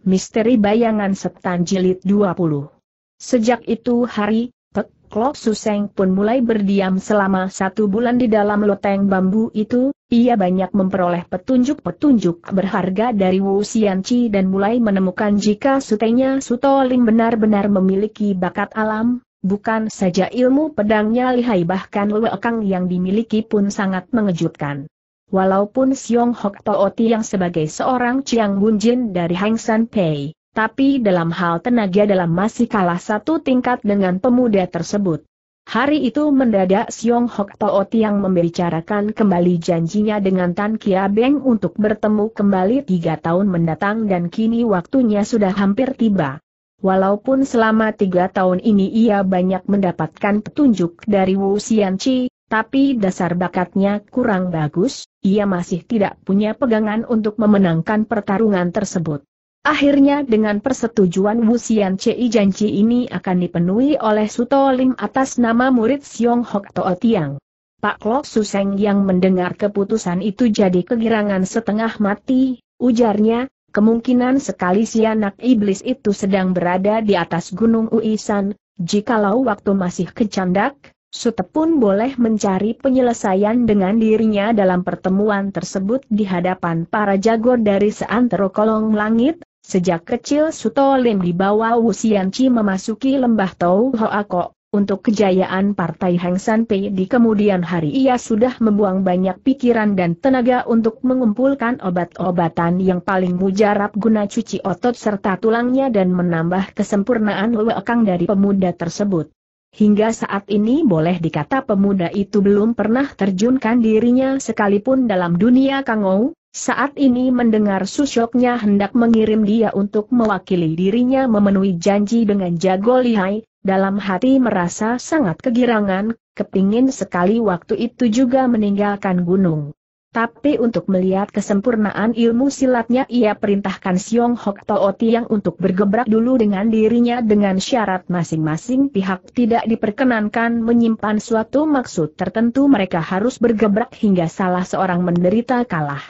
Misteri Bayangan Setan Jilid 20. Sejak itu hari, Pek Klok Suseng pun mulai berdiam selama satu bulan di dalam loteng bambu itu, ia banyak memperoleh petunjuk-petunjuk berharga dari Wu Xianqi dan mulai menemukan jika sutenya Sutolim benar-benar memiliki bakat alam, bukan saja ilmu pedangnya lihai bahkan Kang yang dimiliki pun sangat mengejutkan. Walaupun Siong Hok Tooti yang sebagai seorang Chiang Bunjin dari Hang San Pei, tapi dalam hal tenaga dalam masih kalah satu tingkat dengan pemuda tersebut. Hari itu mendadak Siong Hok Tooti yang membicarakan kembali janjinya dengan Tan Kia Beng untuk bertemu kembali tiga tahun mendatang dan kini waktunya sudah hampir tiba. Walaupun selama tiga tahun ini ia banyak mendapatkan petunjuk dari Wu Xianqi, tapi dasar bakatnya kurang bagus, ia masih tidak punya pegangan untuk memenangkan pertarungan tersebut. Akhirnya dengan persetujuan Wu Wusian Cei janji ini akan dipenuhi oleh Suto Lim atas nama murid Siong Hok Toa Tiang. Pak Lok Suseng yang mendengar keputusan itu jadi kegirangan setengah mati, ujarnya, kemungkinan sekali si anak iblis itu sedang berada di atas gunung Uisan, jikalau waktu masih kecandak, Sute pun boleh mencari penyelesaian dengan dirinya dalam pertemuan tersebut di hadapan para jago dari seantero kolong langit, sejak kecil Suto Lim dibawa Wusianci memasuki lembah Tau Hoako, untuk kejayaan Partai Hang San Pei di kemudian hari ia sudah membuang banyak pikiran dan tenaga untuk mengumpulkan obat-obatan yang paling mujarab guna cuci otot serta tulangnya dan menambah kesempurnaan wekang dari pemuda tersebut. Hingga saat ini boleh dikata pemuda itu belum pernah terjunkan dirinya sekalipun dalam dunia Kangou, saat ini mendengar susoknya hendak mengirim dia untuk mewakili dirinya memenuhi janji dengan jago lihai, dalam hati merasa sangat kegirangan, kepingin sekali waktu itu juga meninggalkan gunung. Tapi untuk melihat kesempurnaan ilmu silatnya ia perintahkan Siong Hok Tao Tiang untuk bergebrak dulu dengan dirinya dengan syarat masing-masing pihak tidak diperkenankan menyimpan suatu maksud tertentu mereka harus bergebrak hingga salah seorang menderita kalah.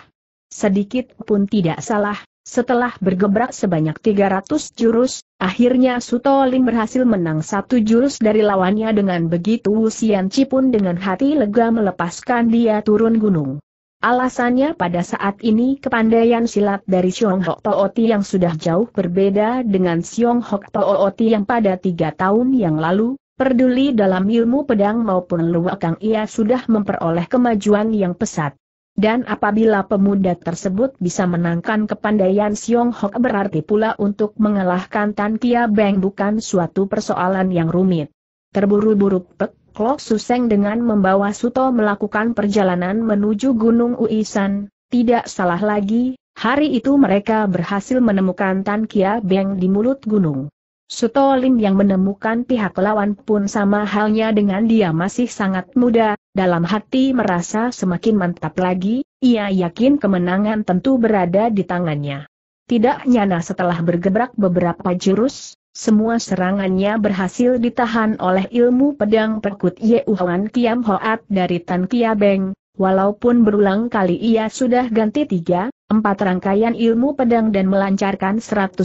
Sedikit pun tidak salah, setelah bergebrak sebanyak 300 jurus, akhirnya Suto Ling berhasil menang satu jurus dari lawannya dengan begitu Wu Chi pun dengan hati lega melepaskan dia turun gunung. Alasannya pada saat ini kepandaian silat dari Siong Hok Tooti yang sudah jauh berbeda dengan Siong Hok Oti yang pada tiga tahun yang lalu, perduli dalam ilmu pedang maupun luakang ia sudah memperoleh kemajuan yang pesat. Dan apabila pemuda tersebut bisa menangkan kepandaian Siong Hok berarti pula untuk mengalahkan Tan Kia Beng bukan suatu persoalan yang rumit. Terburu-buru Pek Lok Suseng dengan membawa Suto melakukan perjalanan menuju Gunung Uisan, tidak salah lagi, hari itu mereka berhasil menemukan Tan Kia Beng di mulut gunung. Suto Lin yang menemukan pihak lawan pun sama halnya dengan dia masih sangat muda, dalam hati merasa semakin mantap lagi, ia yakin kemenangan tentu berada di tangannya. Tidak nyana setelah bergebrak beberapa jurus, semua serangannya berhasil ditahan oleh ilmu pedang perkut Ye Uhuan Kiam Hoat dari Tan Kia Beng, walaupun berulang kali ia sudah ganti tiga, empat rangkaian ilmu pedang dan melancarkan 150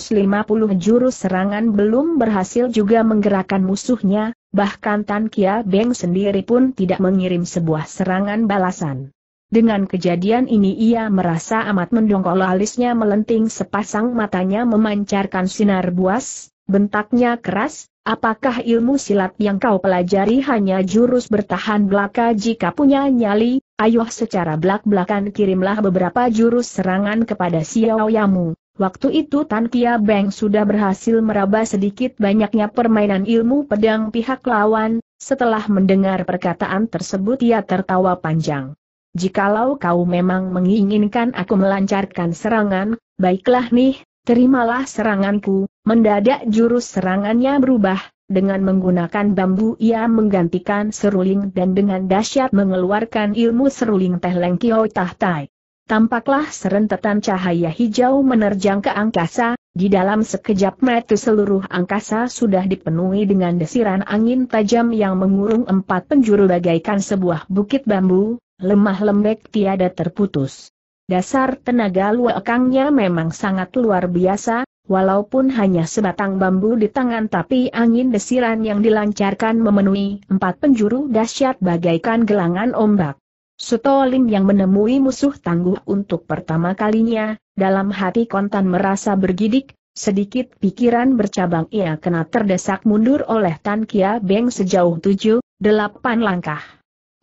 jurus serangan belum berhasil juga menggerakkan musuhnya, bahkan Tan Kia Beng sendiri pun tidak mengirim sebuah serangan balasan. Dengan kejadian ini ia merasa amat mendongkol alisnya melenting sepasang matanya memancarkan sinar buas, Bentaknya keras, apakah ilmu silat yang kau pelajari hanya jurus bertahan belaka jika punya nyali? Ayuh secara belak-belakan kirimlah beberapa jurus serangan kepada Xiao Yamu. Waktu itu Tan Kia Beng sudah berhasil meraba sedikit banyaknya permainan ilmu pedang pihak lawan, setelah mendengar perkataan tersebut ia tertawa panjang. Jikalau kau memang menginginkan aku melancarkan serangan, baiklah nih, Terimalah seranganku, mendadak jurus serangannya berubah, dengan menggunakan bambu ia menggantikan seruling dan dengan dahsyat mengeluarkan ilmu seruling teh lengkio tahtai. Tampaklah serentetan cahaya hijau menerjang ke angkasa, di dalam sekejap mata seluruh angkasa sudah dipenuhi dengan desiran angin tajam yang mengurung empat penjuru bagaikan sebuah bukit bambu, lemah lembek tiada terputus. Dasar tenaga luakangnya memang sangat luar biasa, walaupun hanya sebatang bambu di tangan tapi angin desiran yang dilancarkan memenuhi empat penjuru dahsyat bagaikan gelangan ombak. Sutolin yang menemui musuh tangguh untuk pertama kalinya, dalam hati kontan merasa bergidik, sedikit pikiran bercabang ia kena terdesak mundur oleh Tan Kia Beng sejauh tujuh, delapan langkah.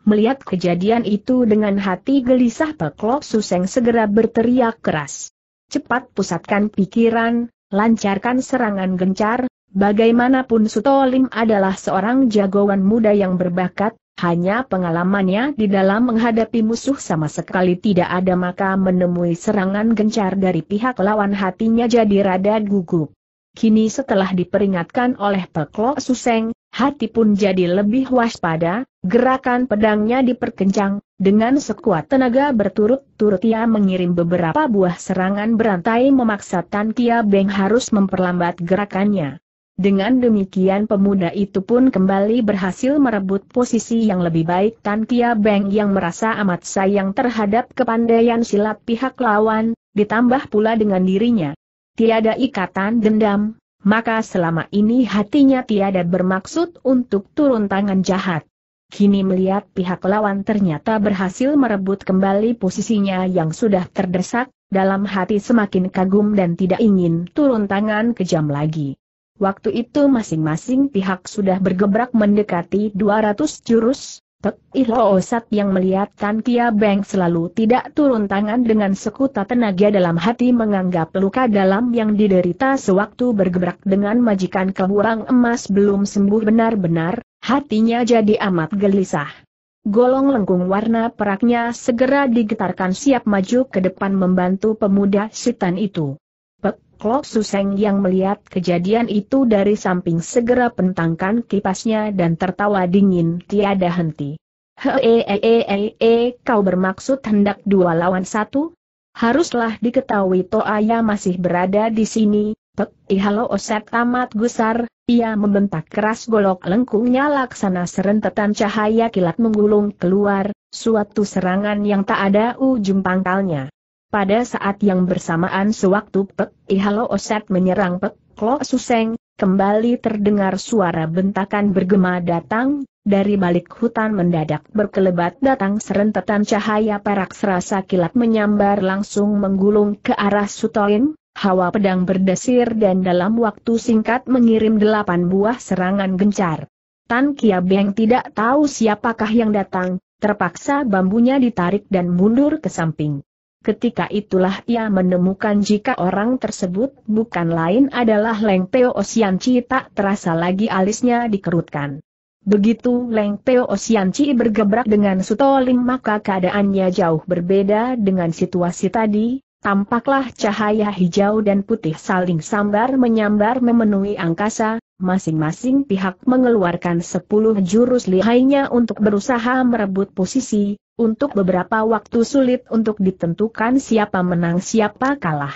Melihat kejadian itu dengan hati gelisah Peklok Suseng segera berteriak keras. Cepat pusatkan pikiran, lancarkan serangan gencar, bagaimanapun Sutolim adalah seorang jagoan muda yang berbakat, hanya pengalamannya di dalam menghadapi musuh sama sekali tidak ada maka menemui serangan gencar dari pihak lawan hatinya jadi rada gugup. Kini setelah diperingatkan oleh Peklok Suseng, Hati pun jadi lebih waspada, gerakan pedangnya diperkencang, dengan sekuat tenaga berturut-turut ia mengirim beberapa buah serangan berantai memaksa Tan Kia Beng harus memperlambat gerakannya. Dengan demikian pemuda itu pun kembali berhasil merebut posisi yang lebih baik Tan Kia Beng yang merasa amat sayang terhadap kepandaian silat pihak lawan, ditambah pula dengan dirinya. Tiada ikatan dendam, maka selama ini hatinya tiada bermaksud untuk turun tangan jahat. Kini melihat pihak lawan ternyata berhasil merebut kembali posisinya yang sudah terdesak, dalam hati semakin kagum dan tidak ingin turun tangan kejam lagi. Waktu itu masing-masing pihak sudah bergebrak mendekati 200 jurus, Pek Osat yang melihat Tan Kia Beng selalu tidak turun tangan dengan sekuta tenaga dalam hati menganggap luka dalam yang diderita sewaktu bergebrak dengan majikan keburang emas belum sembuh benar-benar, hatinya jadi amat gelisah. Golong lengkung warna peraknya segera digetarkan siap maju ke depan membantu pemuda setan itu. Klo Suseng yang melihat kejadian itu dari samping segera pentangkan kipasnya dan tertawa dingin tiada henti. Hehehehehe, e, e, e, kau bermaksud hendak dua lawan satu? Haruslah diketahui Toaya masih berada di sini, pek ihalo oset amat gusar, ia membentak keras golok lengkungnya laksana serentetan cahaya kilat menggulung keluar, suatu serangan yang tak ada ujung pangkalnya. Pada saat yang bersamaan sewaktu Pek Ihalo Oset menyerang Pek Klo Suseng, kembali terdengar suara bentakan bergema datang, dari balik hutan mendadak berkelebat datang serentetan cahaya perak serasa kilat menyambar langsung menggulung ke arah Sutoin, hawa pedang berdesir dan dalam waktu singkat mengirim delapan buah serangan gencar. Tan Kia Beng tidak tahu siapakah yang datang, terpaksa bambunya ditarik dan mundur ke samping. Ketika itulah ia menemukan jika orang tersebut bukan lain adalah Leng Peo Osianci tak terasa lagi alisnya dikerutkan. Begitu Leng Peo Osianci bergebrak dengan Sutoling maka keadaannya jauh berbeda dengan situasi tadi, Tampaklah cahaya hijau dan putih saling sambar menyambar memenuhi angkasa, masing-masing pihak mengeluarkan sepuluh jurus lihainya untuk berusaha merebut posisi, untuk beberapa waktu sulit untuk ditentukan siapa menang siapa kalah.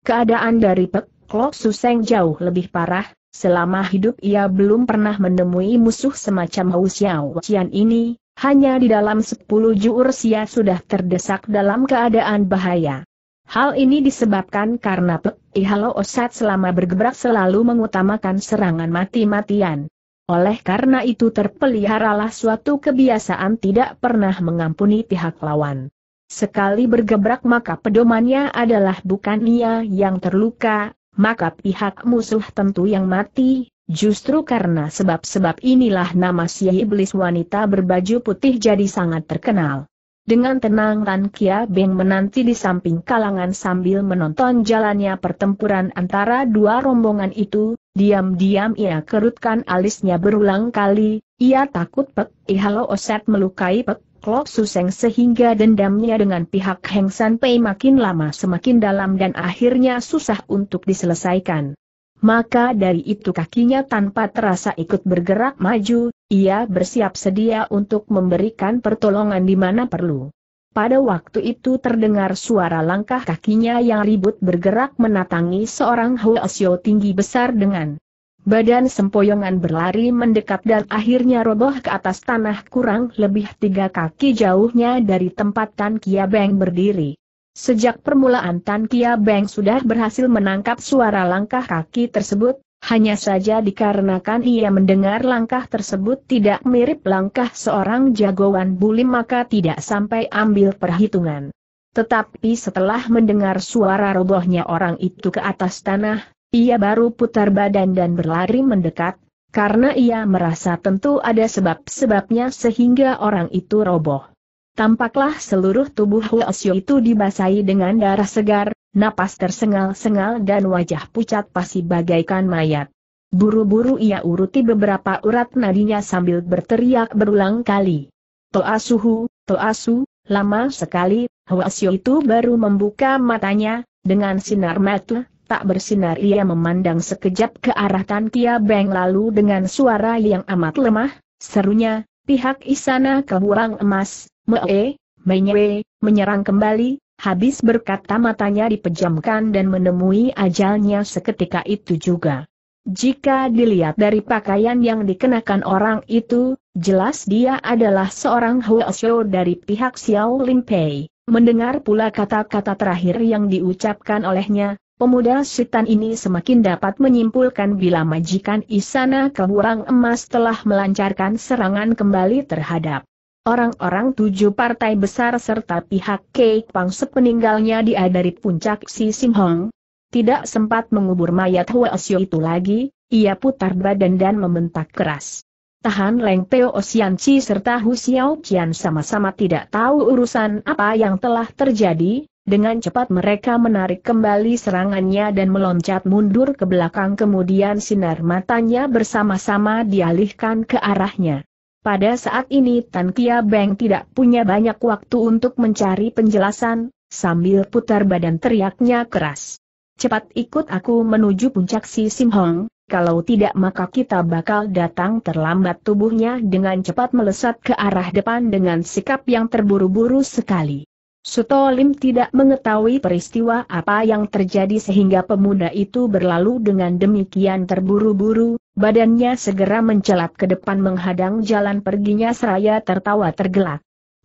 Keadaan dari Pek Klok Suseng jauh lebih parah, selama hidup ia belum pernah menemui musuh semacam Hou Xiao Qian ini, hanya di dalam sepuluh jurus ia sudah terdesak dalam keadaan bahaya. Hal ini disebabkan karena Pei Osat selama bergebrak selalu mengutamakan serangan mati-matian. Oleh karena itu terpeliharalah suatu kebiasaan tidak pernah mengampuni pihak lawan. Sekali bergebrak maka pedomannya adalah bukan ia yang terluka, maka pihak musuh tentu yang mati, justru karena sebab-sebab inilah nama si iblis wanita berbaju putih jadi sangat terkenal. Dengan tenang Ran Kia Beng menanti di samping kalangan sambil menonton jalannya pertempuran antara dua rombongan itu, diam-diam ia kerutkan alisnya berulang kali, ia takut Pek Ihalo Oset melukai Pek Klok Suseng sehingga dendamnya dengan pihak Heng San Pei makin lama semakin dalam dan akhirnya susah untuk diselesaikan maka dari itu kakinya tanpa terasa ikut bergerak maju, ia bersiap sedia untuk memberikan pertolongan di mana perlu. Pada waktu itu terdengar suara langkah kakinya yang ribut bergerak menatangi seorang Huasyo tinggi besar dengan badan sempoyongan berlari mendekat dan akhirnya roboh ke atas tanah kurang lebih tiga kaki jauhnya dari tempat Tan Kia Beng berdiri. Sejak permulaan Tan Kia Beng sudah berhasil menangkap suara langkah kaki tersebut, hanya saja dikarenakan ia mendengar langkah tersebut tidak mirip langkah seorang jagoan bulim maka tidak sampai ambil perhitungan. Tetapi setelah mendengar suara robohnya orang itu ke atas tanah, ia baru putar badan dan berlari mendekat, karena ia merasa tentu ada sebab-sebabnya sehingga orang itu roboh. Tampaklah seluruh tubuh Xiu itu dibasahi dengan darah segar, napas tersengal-sengal dan wajah pucat pasti bagaikan mayat. Buru-buru ia uruti beberapa urat nadinya sambil berteriak berulang kali. Toa suhu, toa su, lama sekali, Xiu itu baru membuka matanya, dengan sinar mata, tak bersinar ia memandang sekejap ke arah Tan Kia Beng lalu dengan suara yang amat lemah, serunya, pihak isana kehurang emas, Mee, Menyewe, menyerang kembali, habis berkata matanya dipejamkan dan menemui ajalnya seketika itu juga. Jika dilihat dari pakaian yang dikenakan orang itu, jelas dia adalah seorang Huo dari pihak Xiao pei. Mendengar pula kata-kata terakhir yang diucapkan olehnya, pemuda setan ini semakin dapat menyimpulkan bila majikan Isana Kehurang Emas telah melancarkan serangan kembali terhadap Orang-orang tujuh partai besar serta pihak kek Pang sepeninggalnya dia dari puncak Si Sim Hong. Tidak sempat mengubur mayat Hua Osio itu lagi, ia putar badan dan membentak keras. Tahan Leng Teo Osian Chi serta Hu Xiao Qian sama-sama tidak tahu urusan apa yang telah terjadi, dengan cepat mereka menarik kembali serangannya dan meloncat mundur ke belakang kemudian sinar matanya bersama-sama dialihkan ke arahnya. Pada saat ini Tan Kia Beng tidak punya banyak waktu untuk mencari penjelasan, sambil putar badan teriaknya keras. Cepat ikut aku menuju puncak si Sim Hong, kalau tidak maka kita bakal datang terlambat tubuhnya dengan cepat melesat ke arah depan dengan sikap yang terburu-buru sekali. Sutolim tidak mengetahui peristiwa apa yang terjadi sehingga pemuda itu berlalu dengan demikian terburu-buru, badannya segera mencelat ke depan menghadang jalan perginya seraya tertawa tergelak.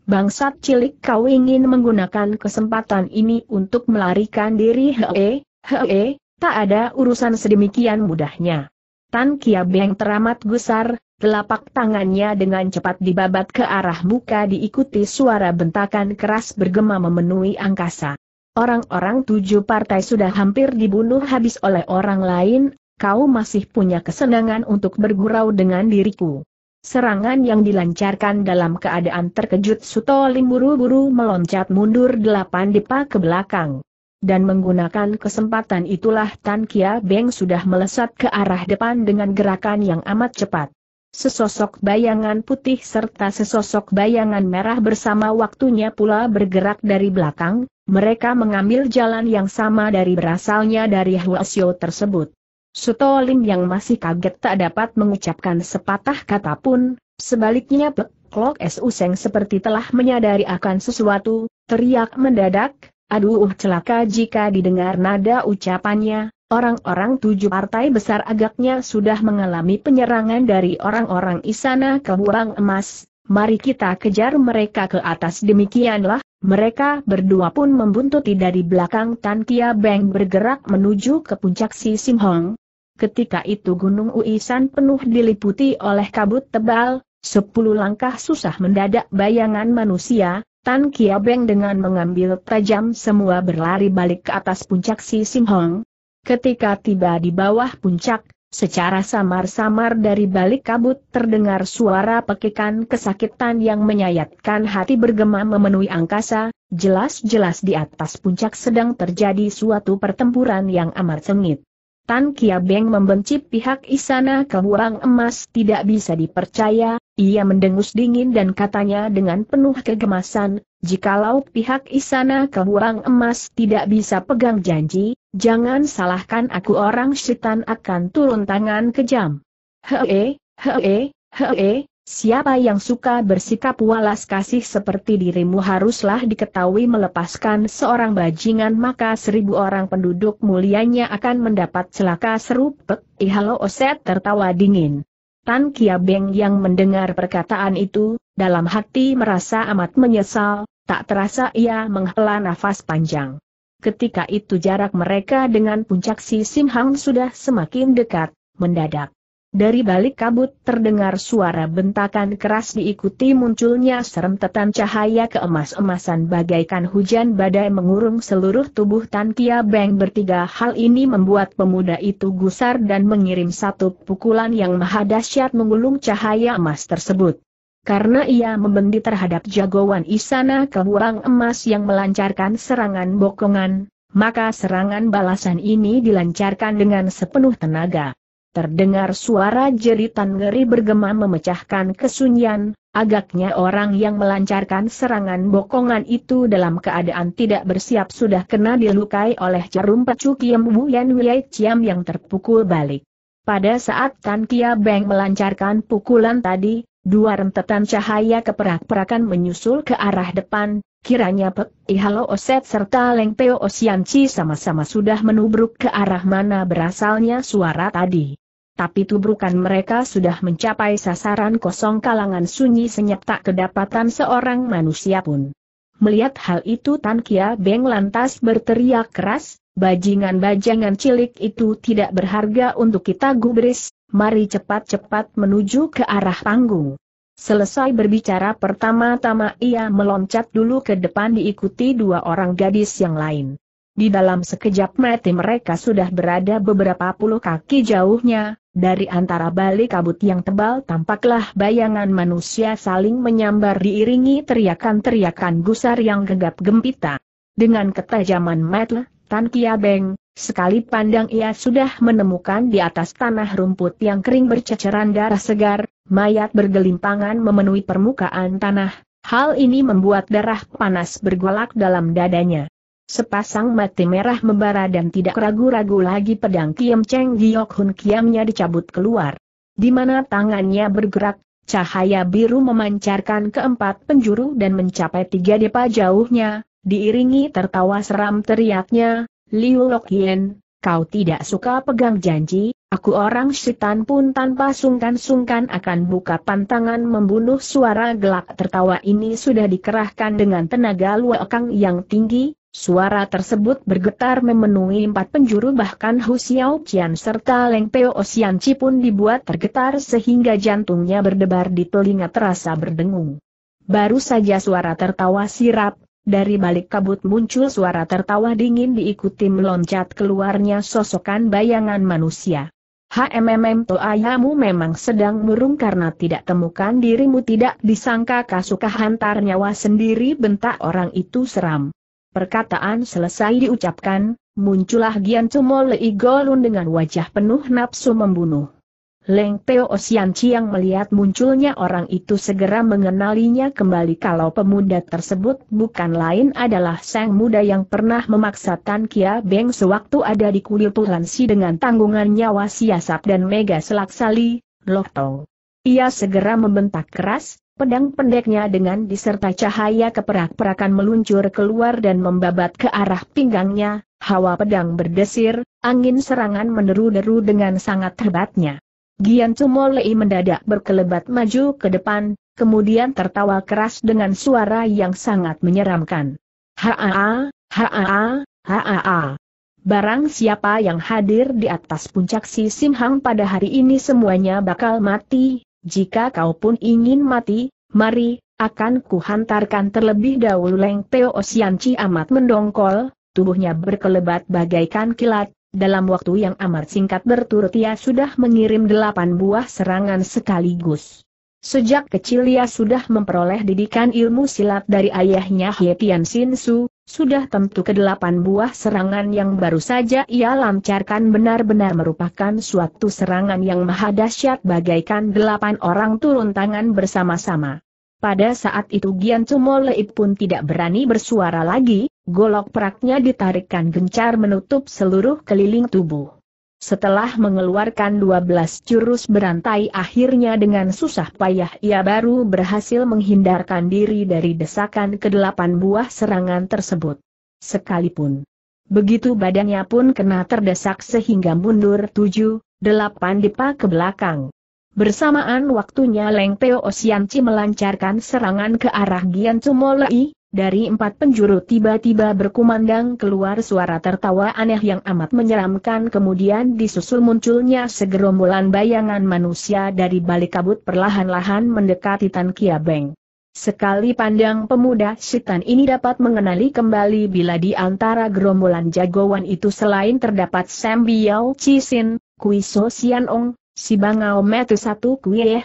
Bangsat cilik kau ingin menggunakan kesempatan ini untuk melarikan diri hee, hee, tak ada urusan sedemikian mudahnya. Tan Kia Beng teramat gusar, Telapak tangannya dengan cepat dibabat ke arah muka diikuti suara bentakan keras bergema memenuhi angkasa. Orang-orang tujuh partai sudah hampir dibunuh habis oleh orang lain, kau masih punya kesenangan untuk bergurau dengan diriku. Serangan yang dilancarkan dalam keadaan terkejut Sutolim buru-buru meloncat mundur delapan depa ke belakang. Dan menggunakan kesempatan itulah Tan Kia Beng sudah melesat ke arah depan dengan gerakan yang amat cepat. Sesosok bayangan putih serta sesosok bayangan merah bersama waktunya pula bergerak dari belakang, mereka mengambil jalan yang sama dari berasalnya dari Huasyo tersebut. Sutolim yang masih kaget tak dapat mengucapkan sepatah kata pun, sebaliknya Pek Klok seperti telah menyadari akan sesuatu, teriak mendadak, aduh celaka jika didengar nada ucapannya, Orang-orang tujuh partai besar agaknya sudah mengalami penyerangan dari orang-orang Isana ke buang Emas, mari kita kejar mereka ke atas demikianlah, mereka berdua pun membuntuti dari belakang Tan Kia Beng bergerak menuju ke puncak Si Sim Hong. Ketika itu Gunung Uisan penuh diliputi oleh kabut tebal, sepuluh langkah susah mendadak bayangan manusia, Tan Kia Beng dengan mengambil tajam semua berlari balik ke atas puncak Si Sim Hong Ketika tiba di bawah puncak, secara samar-samar dari balik kabut terdengar suara pekikan kesakitan yang menyayatkan hati bergema memenuhi angkasa, jelas-jelas di atas puncak sedang terjadi suatu pertempuran yang amat sengit. Tan Kia Beng membenci pihak Isana Kehuang Emas tidak bisa dipercaya, ia mendengus dingin dan katanya dengan penuh kegemasan, jikalau pihak Isana kehurang Emas tidak bisa pegang janji, jangan salahkan aku orang setan akan turun tangan kejam. Hee, hee, hee, Siapa yang suka bersikap walas kasih seperti dirimu haruslah diketahui melepaskan seorang bajingan maka seribu orang penduduk mulianya akan mendapat celaka serupa. Ihalo Oset tertawa dingin. Tan Kia Beng yang mendengar perkataan itu, dalam hati merasa amat menyesal, tak terasa ia menghela nafas panjang. Ketika itu jarak mereka dengan puncak si Sim Hang sudah semakin dekat, mendadak. Dari balik kabut terdengar suara bentakan keras diikuti munculnya serentetan cahaya keemas-emasan bagaikan hujan badai mengurung seluruh tubuh Tan Kia Beng bertiga hal ini membuat pemuda itu gusar dan mengirim satu pukulan yang maha dahsyat menggulung cahaya emas tersebut. Karena ia membendi terhadap jagoan Isana keburang Emas yang melancarkan serangan bokongan, maka serangan balasan ini dilancarkan dengan sepenuh tenaga. Terdengar suara jeritan ngeri bergema memecahkan kesunyian, agaknya orang yang melancarkan serangan bokongan itu dalam keadaan tidak bersiap sudah kena dilukai oleh jarum pecu Kiam Yan Wei Chiam yang terpukul balik. Pada saat Tan Kia Beng melancarkan pukulan tadi, dua rentetan cahaya keperak-perakan menyusul ke arah depan, kiranya Pek Ihalo Oset serta Leng Peo Osianci sama-sama sudah menubruk ke arah mana berasalnya suara tadi tapi tubrukan mereka sudah mencapai sasaran kosong kalangan sunyi senyap tak kedapatan seorang manusia pun. Melihat hal itu Tan Kia Beng lantas berteriak keras, bajingan bajingan cilik itu tidak berharga untuk kita gubris, mari cepat-cepat menuju ke arah panggung. Selesai berbicara pertama-tama ia meloncat dulu ke depan diikuti dua orang gadis yang lain. Di dalam sekejap mati mereka sudah berada beberapa puluh kaki jauhnya, dari antara balik kabut yang tebal tampaklah bayangan manusia saling menyambar diiringi teriakan-teriakan gusar yang gegap gempita. Dengan ketajaman metle, Tan Kia Beng, sekali pandang ia sudah menemukan di atas tanah rumput yang kering berceceran darah segar, mayat bergelimpangan memenuhi permukaan tanah, hal ini membuat darah panas bergolak dalam dadanya. Sepasang mati merah membara dan tidak ragu-ragu lagi pedang Kiam Cheng Giok Hun Kiamnya dicabut keluar. Di mana tangannya bergerak, cahaya biru memancarkan keempat penjuru dan mencapai tiga depa jauhnya, diiringi tertawa seram teriaknya, Liu Lok Hien, kau tidak suka pegang janji, aku orang setan pun tanpa sungkan-sungkan akan buka pantangan membunuh suara gelak tertawa ini sudah dikerahkan dengan tenaga luakang yang tinggi, Suara tersebut bergetar memenuhi empat penjuru bahkan Hu Xiao Qian serta Leng Peo Xian Chi pun dibuat tergetar sehingga jantungnya berdebar di telinga terasa berdengung. Baru saja suara tertawa sirap, dari balik kabut muncul suara tertawa dingin diikuti meloncat keluarnya sosokan bayangan manusia. HMMM ayamu memang sedang murung karena tidak temukan dirimu tidak disangka kasukah hantar nyawa sendiri bentak orang itu seram. Perkataan selesai diucapkan, muncullah Gian Cumo Lei Golun dengan wajah penuh nafsu membunuh. Leng Teo Osian Chiang melihat munculnya orang itu segera mengenalinya kembali kalau pemuda tersebut bukan lain adalah sang muda yang pernah memaksa Tan Kia Beng sewaktu ada di kuil Si dengan tanggungan nyawa siasap dan mega selaksali, Loh Ia segera membentak keras, Pedang pendeknya dengan disertai cahaya keperak-perakan meluncur keluar dan membabat ke arah pinggangnya, hawa pedang berdesir, angin serangan meneru-deru dengan sangat hebatnya. Gian Cumolei mendadak berkelebat maju ke depan, kemudian tertawa keras dengan suara yang sangat menyeramkan. Haa, haa, haa. Barang siapa yang hadir di atas puncak si Simhang pada hari ini semuanya bakal mati, jika kau pun ingin mati, mari, akan kuhantarkan terlebih dahulu Leng Teo Chi amat mendongkol, tubuhnya berkelebat bagaikan kilat, dalam waktu yang amat singkat berturut ia sudah mengirim delapan buah serangan sekaligus. Sejak kecil ia sudah memperoleh didikan ilmu silat dari ayahnya He Tian Sin Su, sudah tentu kedelapan buah serangan yang baru saja ia lancarkan benar-benar merupakan suatu serangan yang maha dahsyat bagaikan delapan orang turun tangan bersama-sama. Pada saat itu Gian Cumoleib pun tidak berani bersuara lagi, golok peraknya ditarikkan gencar menutup seluruh keliling tubuh. Setelah mengeluarkan 12 jurus berantai akhirnya dengan susah payah ia baru berhasil menghindarkan diri dari desakan kedelapan buah serangan tersebut. Sekalipun. Begitu badannya pun kena terdesak sehingga mundur tujuh, delapan depa ke belakang. Bersamaan waktunya Leng Teo Osianci melancarkan serangan ke arah Gian Cumolei, dari empat penjuru tiba-tiba berkumandang keluar suara tertawa aneh yang amat menyeramkan kemudian disusul munculnya segerombolan bayangan manusia dari balik kabut perlahan-lahan mendekati Tan Beng. Sekali pandang pemuda setan ini dapat mengenali kembali bila di antara gerombolan jagoan itu selain terdapat Sam Biao Chisin, Kui So Sian Ong, Si Bangao Metu Satu Kui Ye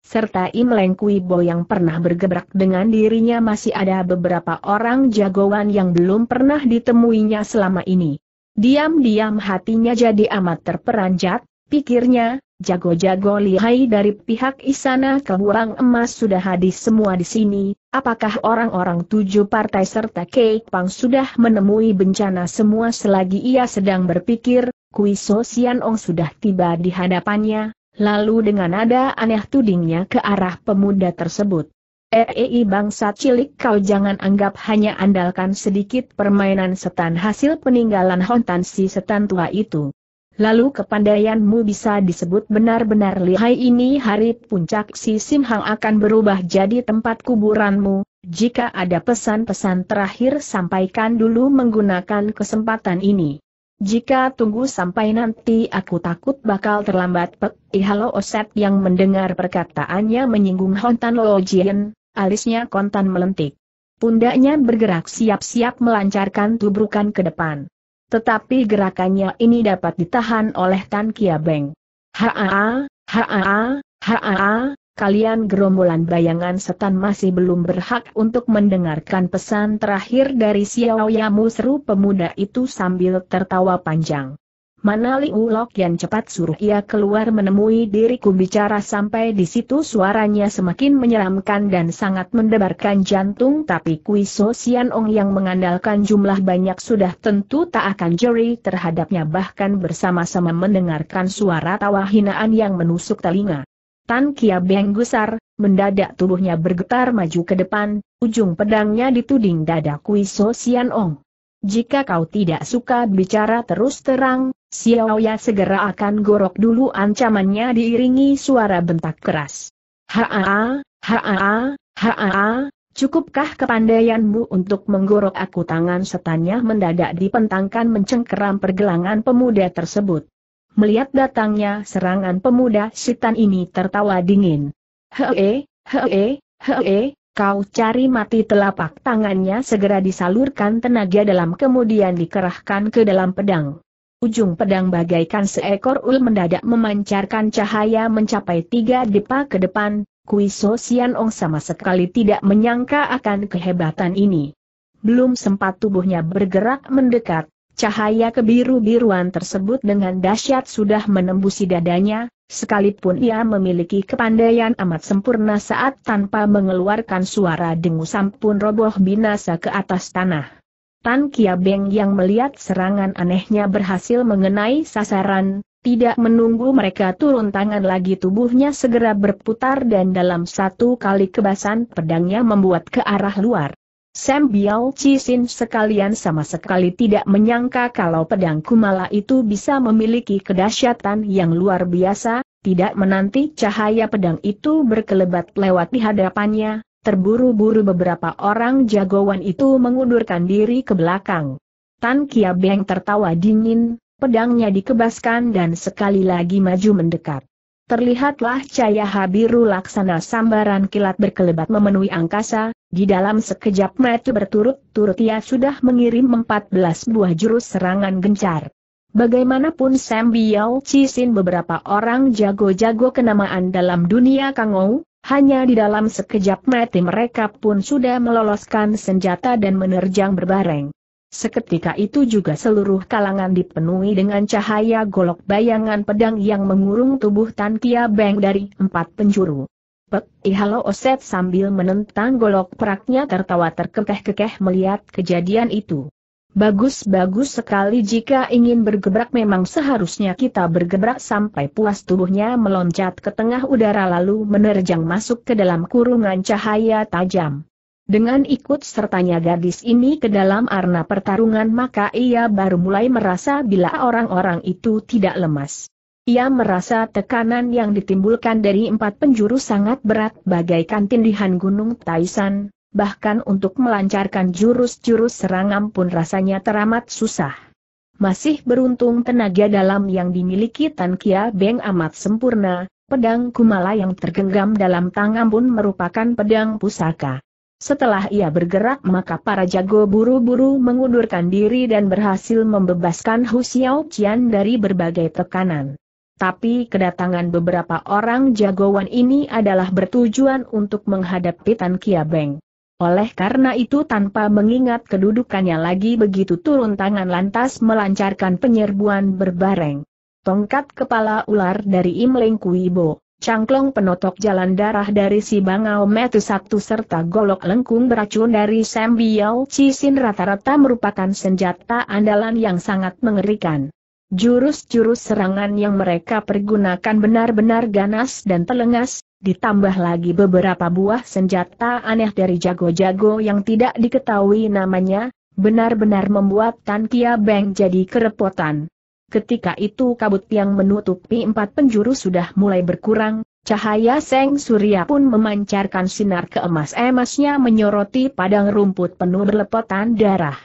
serta Imleng Kui Bo yang pernah bergebrak dengan dirinya masih ada beberapa orang jagoan yang belum pernah ditemuinya selama ini. Diam-diam hatinya jadi amat terperanjat, pikirnya, jago-jago lihai dari pihak isana Kebuang Emas sudah hadis semua di sini, apakah orang-orang tujuh partai serta Kek Pang sudah menemui bencana semua selagi ia sedang berpikir, Kui So Sian Ong sudah tiba di hadapannya, Lalu dengan nada aneh tudingnya ke arah pemuda tersebut. Ei bangsa cilik kau jangan anggap hanya andalkan sedikit permainan setan hasil peninggalan hontan si setan tua itu. Lalu kepandaianmu bisa disebut benar-benar lihai ini hari puncak si Simhang akan berubah jadi tempat kuburanmu, jika ada pesan-pesan terakhir sampaikan dulu menggunakan kesempatan ini. Jika tunggu sampai nanti aku takut bakal terlambat pek. Ihalo Oset yang mendengar perkataannya menyinggung Hontan Lo Jien, alisnya kontan melentik. Pundaknya bergerak siap-siap melancarkan tubrukan ke depan. Tetapi gerakannya ini dapat ditahan oleh Tan Kia Beng. ha-ha-ha, haa, haa, haa, kalian gerombolan bayangan setan masih belum berhak untuk mendengarkan pesan terakhir dari Xiao Yamu seru pemuda itu sambil tertawa panjang. Mana Liu Lok yang cepat suruh ia keluar menemui diriku bicara sampai di situ suaranya semakin menyeramkan dan sangat mendebarkan jantung tapi Kui So Sian Ong yang mengandalkan jumlah banyak sudah tentu tak akan jeri terhadapnya bahkan bersama-sama mendengarkan suara tawa hinaan yang menusuk telinga. Tan Kia Beng gusar, mendadak tubuhnya bergetar maju ke depan, ujung pedangnya dituding dada Kui So Sian Ong. Jika kau tidak suka bicara terus terang, Xiao Ya segera akan gorok dulu ancamannya diiringi suara bentak keras. Haa, haa, haa, Cukupkah kepandaianmu untuk menggorok aku tangan setannya mendadak dipentangkan mencengkeram pergelangan pemuda tersebut. Melihat datangnya serangan pemuda setan ini tertawa dingin. Hee, hee, hee, kau cari mati telapak tangannya segera disalurkan tenaga dalam kemudian dikerahkan ke dalam pedang. Ujung pedang bagaikan seekor ul mendadak memancarkan cahaya mencapai tiga depa ke depan, Kui So Sian Ong sama sekali tidak menyangka akan kehebatan ini. Belum sempat tubuhnya bergerak mendekat, Cahaya kebiru-biruan tersebut dengan dahsyat sudah menembusi dadanya, sekalipun ia memiliki kepandaian amat sempurna saat tanpa mengeluarkan suara dengusan pun roboh binasa ke atas tanah. Tan Kia Beng yang melihat serangan anehnya berhasil mengenai sasaran, tidak menunggu mereka turun tangan lagi tubuhnya segera berputar dan dalam satu kali kebasan pedangnya membuat ke arah luar. Sam Biao Cisin sekalian sama sekali tidak menyangka kalau pedang Kumala itu bisa memiliki kedahsyatan yang luar biasa, tidak menanti cahaya pedang itu berkelebat lewat di hadapannya, terburu-buru beberapa orang jagoan itu mengundurkan diri ke belakang. Tan Kia Beng tertawa dingin, pedangnya dikebaskan dan sekali lagi maju mendekat. Terlihatlah cahaya biru laksana sambaran kilat berkelebat memenuhi angkasa, di dalam sekejap mata berturut-turut ia sudah mengirim 14 buah jurus serangan gencar. Bagaimanapun Sam Biao Cisin beberapa orang jago-jago kenamaan dalam dunia Kangou, hanya di dalam sekejap mata mereka pun sudah meloloskan senjata dan menerjang berbareng. Seketika itu juga seluruh kalangan dipenuhi dengan cahaya golok bayangan pedang yang mengurung tubuh Tan Kia Beng dari empat penjuru. Pek Ihalo Oset sambil menentang golok peraknya tertawa terkekeh-kekeh melihat kejadian itu. Bagus-bagus sekali jika ingin bergebrak memang seharusnya kita bergebrak sampai puas tubuhnya meloncat ke tengah udara lalu menerjang masuk ke dalam kurungan cahaya tajam. Dengan ikut sertanya gadis ini ke dalam arena pertarungan maka ia baru mulai merasa bila orang-orang itu tidak lemas. Ia merasa tekanan yang ditimbulkan dari empat penjuru sangat berat bagaikan tindihan gunung Taisan, bahkan untuk melancarkan jurus-jurus serangan pun rasanya teramat susah. Masih beruntung tenaga dalam yang dimiliki Tan Kia Beng amat sempurna, pedang Kumala yang tergenggam dalam tangan pun merupakan pedang pusaka. Setelah ia bergerak maka para jago buru-buru mengundurkan diri dan berhasil membebaskan Hu Xiao Qian dari berbagai tekanan. Tapi kedatangan beberapa orang jagoan ini adalah bertujuan untuk menghadapi Tan Kia Beng. Oleh karena itu tanpa mengingat kedudukannya lagi begitu turun tangan lantas melancarkan penyerbuan berbareng. Tongkat kepala ular dari Kui Bo cangklong penotok jalan darah dari si Bangau Metu Sabtu serta golok lengkung beracun dari Sambiao Cisin rata-rata merupakan senjata andalan yang sangat mengerikan. Jurus-jurus serangan yang mereka pergunakan benar-benar ganas dan telengas, ditambah lagi beberapa buah senjata aneh dari jago-jago yang tidak diketahui namanya, benar-benar membuat Tan Kia Beng jadi kerepotan. Ketika itu kabut yang menutupi empat penjuru sudah mulai berkurang, cahaya seng surya pun memancarkan sinar keemas-emasnya menyoroti padang rumput penuh berlepotan darah.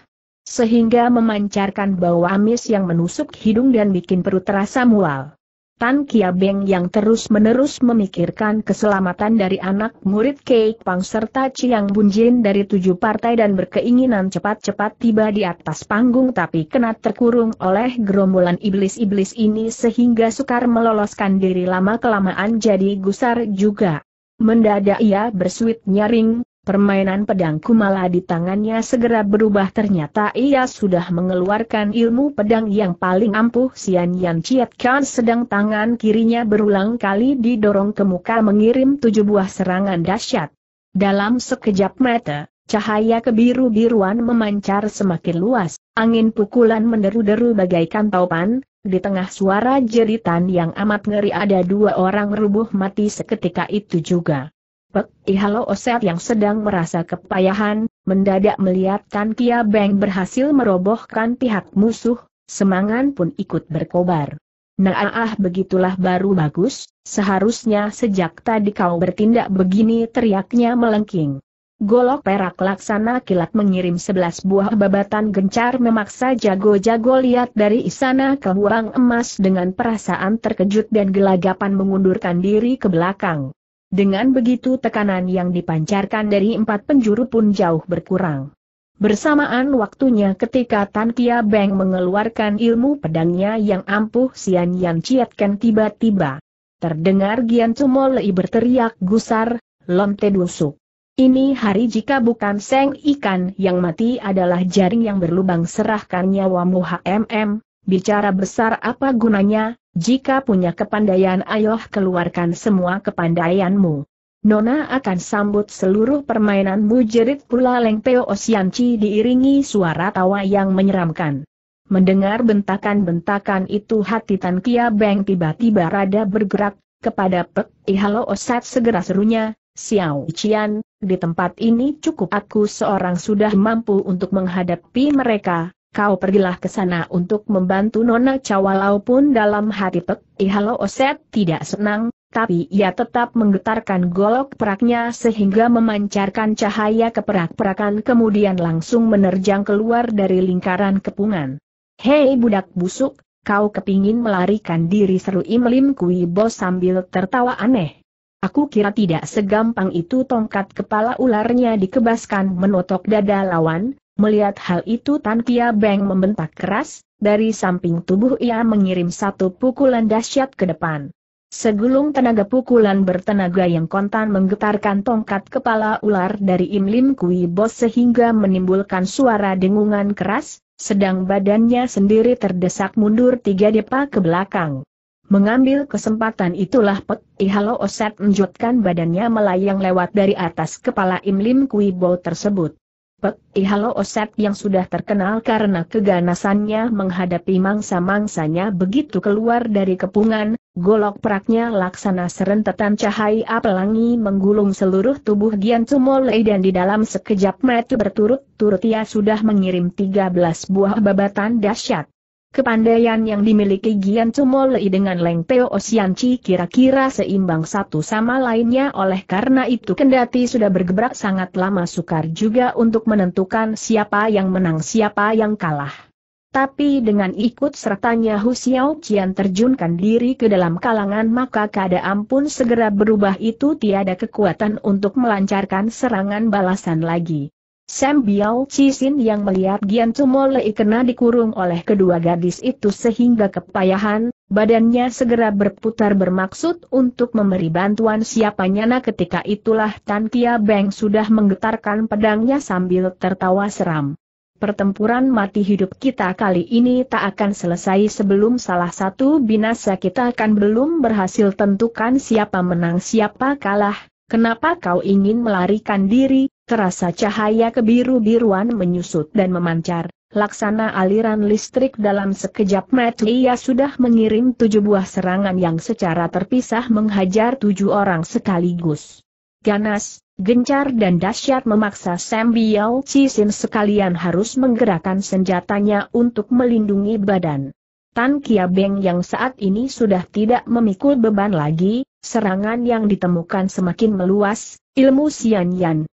Sehingga memancarkan bau amis yang menusuk hidung dan bikin perut terasa mual. Tan Kia Beng yang terus-menerus memikirkan keselamatan dari anak murid Kek Pang serta Chiang Bunjin dari tujuh partai dan berkeinginan cepat-cepat tiba di atas panggung tapi kena terkurung oleh gerombolan iblis-iblis ini sehingga sukar meloloskan diri lama-kelamaan jadi gusar juga. Mendadak ia bersuit nyaring, Permainan pedang kumala di tangannya segera berubah ternyata ia sudah mengeluarkan ilmu pedang yang paling ampuh Sian Yan Chiat Kan sedang tangan kirinya berulang kali didorong ke muka mengirim tujuh buah serangan dahsyat. Dalam sekejap mata, cahaya kebiru-biruan memancar semakin luas, angin pukulan menderu-deru bagaikan taupan, di tengah suara jeritan yang amat ngeri ada dua orang rubuh mati seketika itu juga. Pek Ihalo Oset yang sedang merasa kepayahan, mendadak melihat Tan Kia Beng berhasil merobohkan pihak musuh, semangan pun ikut berkobar. Naah ah, begitulah baru bagus, seharusnya sejak tadi kau bertindak begini teriaknya melengking. Golok perak laksana kilat mengirim sebelas buah babatan gencar memaksa jago-jago lihat dari istana ke ruang emas dengan perasaan terkejut dan gelagapan mengundurkan diri ke belakang. Dengan begitu tekanan yang dipancarkan dari empat penjuru pun jauh berkurang. Bersamaan waktunya ketika Tan Kia Beng mengeluarkan ilmu pedangnya yang ampuh Sian Yang Ciatkan tiba-tiba. Terdengar Gian Cumolei berteriak gusar, lonte dusuk. Ini hari jika bukan seng ikan yang mati adalah jaring yang berlubang serahkan nyawamu HMM, bicara besar apa gunanya, jika punya kepandaian ayoh keluarkan semua kepandaianmu. Nona akan sambut seluruh permainanmu jerit pula Leng Peo Osianci diiringi suara tawa yang menyeramkan. Mendengar bentakan-bentakan itu hati Tan Kia Beng tiba-tiba rada bergerak, kepada Pek Ihalo Osat segera serunya, Xiao Qian, di tempat ini cukup aku seorang sudah mampu untuk menghadapi mereka, kau pergilah ke sana untuk membantu Nona Cawalau pun dalam hati Pek Ihalo eh, Oset tidak senang, tapi ia tetap menggetarkan golok peraknya sehingga memancarkan cahaya ke perak-perakan kemudian langsung menerjang keluar dari lingkaran kepungan. Hei budak busuk, kau kepingin melarikan diri seru Imlim Kui Bos sambil tertawa aneh. Aku kira tidak segampang itu tongkat kepala ularnya dikebaskan menotok dada lawan, Melihat hal itu Tan Kia Beng membentak keras, dari samping tubuh ia mengirim satu pukulan dahsyat ke depan. Segulung tenaga pukulan bertenaga yang kontan menggetarkan tongkat kepala ular dari Im Lim Kui Bos sehingga menimbulkan suara dengungan keras, sedang badannya sendiri terdesak mundur tiga depa ke belakang. Mengambil kesempatan itulah Pek Ihalo Oset menjutkan badannya melayang lewat dari atas kepala Im Lim Kui Bo tersebut. Pek Ihalo eh, Osep yang sudah terkenal karena keganasannya menghadapi mangsa-mangsanya begitu keluar dari kepungan, golok peraknya laksana serentetan cahaya pelangi menggulung seluruh tubuh Gian Sumolei dan di dalam sekejap mata berturut-turut ia sudah mengirim 13 buah babatan dahsyat. Kepandaian yang dimiliki Gian Cumolei dengan Leng Teo Osianci kira-kira seimbang satu sama lainnya oleh karena itu kendati sudah bergebrak sangat lama sukar juga untuk menentukan siapa yang menang siapa yang kalah. Tapi dengan ikut sertanya Hu Xiao Qian terjunkan diri ke dalam kalangan maka keadaan pun segera berubah itu tiada kekuatan untuk melancarkan serangan balasan lagi. Sam Biao Cisin yang melihat Gian Tumolei kena dikurung oleh kedua gadis itu sehingga kepayahan, badannya segera berputar bermaksud untuk memberi bantuan siapanya nah ketika itulah Tan Kia Beng sudah menggetarkan pedangnya sambil tertawa seram. Pertempuran mati hidup kita kali ini tak akan selesai sebelum salah satu binasa kita akan belum berhasil tentukan siapa menang siapa kalah, kenapa kau ingin melarikan diri, terasa cahaya kebiru-biruan menyusut dan memancar. Laksana aliran listrik dalam sekejap mata ia sudah mengirim tujuh buah serangan yang secara terpisah menghajar tujuh orang sekaligus. Ganas, gencar dan dahsyat memaksa Sam Biao Cisin sekalian harus menggerakkan senjatanya untuk melindungi badan. Tan Kia Beng yang saat ini sudah tidak memikul beban lagi, serangan yang ditemukan semakin meluas, ilmu Sian Yan,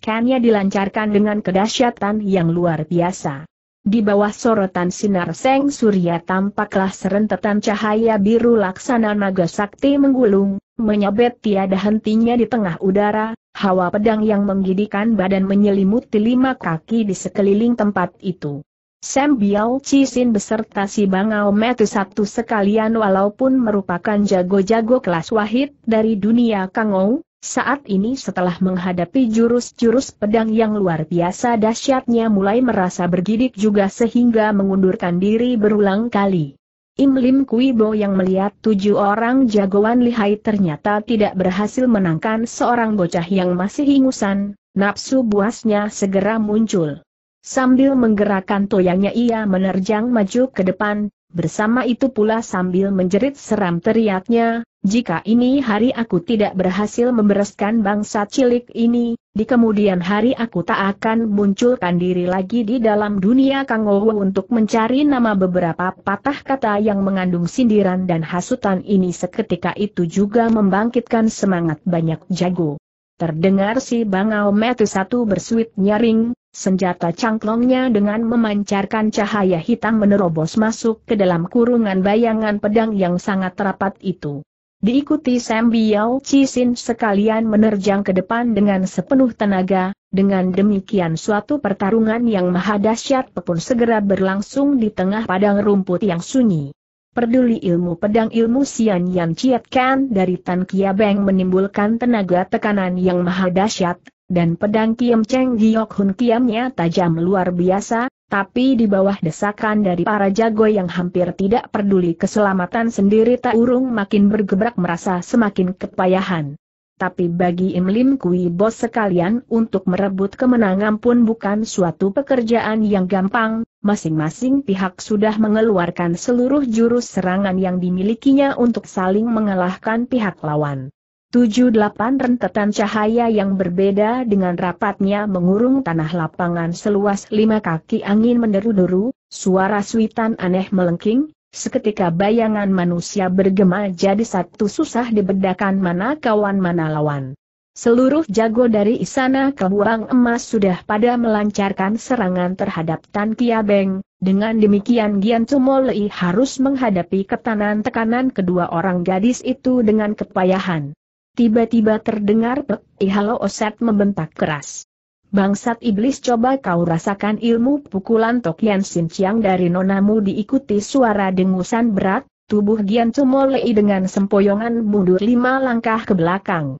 Kanya dilancarkan dengan kedahsyatan yang luar biasa. Di bawah sorotan sinar seng surya tampaklah serentetan cahaya biru laksana naga sakti menggulung, menyabet tiada hentinya di tengah udara, hawa pedang yang menggidikan badan menyelimuti lima kaki di sekeliling tempat itu. Sam Biao Cisin beserta si Bangau Metu satu sekalian walaupun merupakan jago-jago kelas wahid dari dunia Kangou, saat ini setelah menghadapi jurus-jurus pedang yang luar biasa dahsyatnya mulai merasa bergidik juga sehingga mengundurkan diri berulang kali. Im Lim Kui Bo yang melihat tujuh orang jagoan lihai ternyata tidak berhasil menangkan seorang bocah yang masih ingusan, nafsu buasnya segera muncul. Sambil menggerakkan toyangnya ia menerjang maju ke depan, Bersama itu pula sambil menjerit seram teriaknya, jika ini hari aku tidak berhasil membereskan bangsa cilik ini, di kemudian hari aku tak akan munculkan diri lagi di dalam dunia Kangowo untuk mencari nama beberapa patah kata yang mengandung sindiran dan hasutan ini seketika itu juga membangkitkan semangat banyak jago. Terdengar si bangau metu satu bersuit nyaring, senjata cangklongnya dengan memancarkan cahaya hitam menerobos masuk ke dalam kurungan bayangan pedang yang sangat rapat itu. Diikuti Sam Biao Cisin sekalian menerjang ke depan dengan sepenuh tenaga, dengan demikian suatu pertarungan yang mahadasyat dahsyat pun segera berlangsung di tengah padang rumput yang sunyi peduli ilmu pedang ilmu Sian Yang Chiat Kan dari Tan Kia Beng menimbulkan tenaga tekanan yang maha dahsyat, dan pedang Kiam Cheng Giok Hun Kiamnya tajam luar biasa, tapi di bawah desakan dari para jago yang hampir tidak peduli keselamatan sendiri tak urung makin bergebrak merasa semakin kepayahan tapi bagi Im Lim Kui bos sekalian untuk merebut kemenangan pun bukan suatu pekerjaan yang gampang, masing-masing pihak sudah mengeluarkan seluruh jurus serangan yang dimilikinya untuk saling mengalahkan pihak lawan. Tujuh delapan rentetan cahaya yang berbeda dengan rapatnya mengurung tanah lapangan seluas lima kaki angin menderu-deru, suara suitan aneh melengking, Seketika bayangan manusia bergema jadi satu susah dibedakan mana kawan mana lawan. Seluruh jago dari Istana Kebuang Emas sudah pada melancarkan serangan terhadap Tan Beng. dengan demikian Gian Lei harus menghadapi ketanan tekanan kedua orang gadis itu dengan kepayahan. Tiba-tiba terdengar Pek Ihalo Oset membentak keras. Bangsat iblis coba kau rasakan ilmu pukulan Tokian Sin Chiang dari nonamu diikuti suara dengusan berat, tubuh Gian Cumolei dengan sempoyongan mundur lima langkah ke belakang.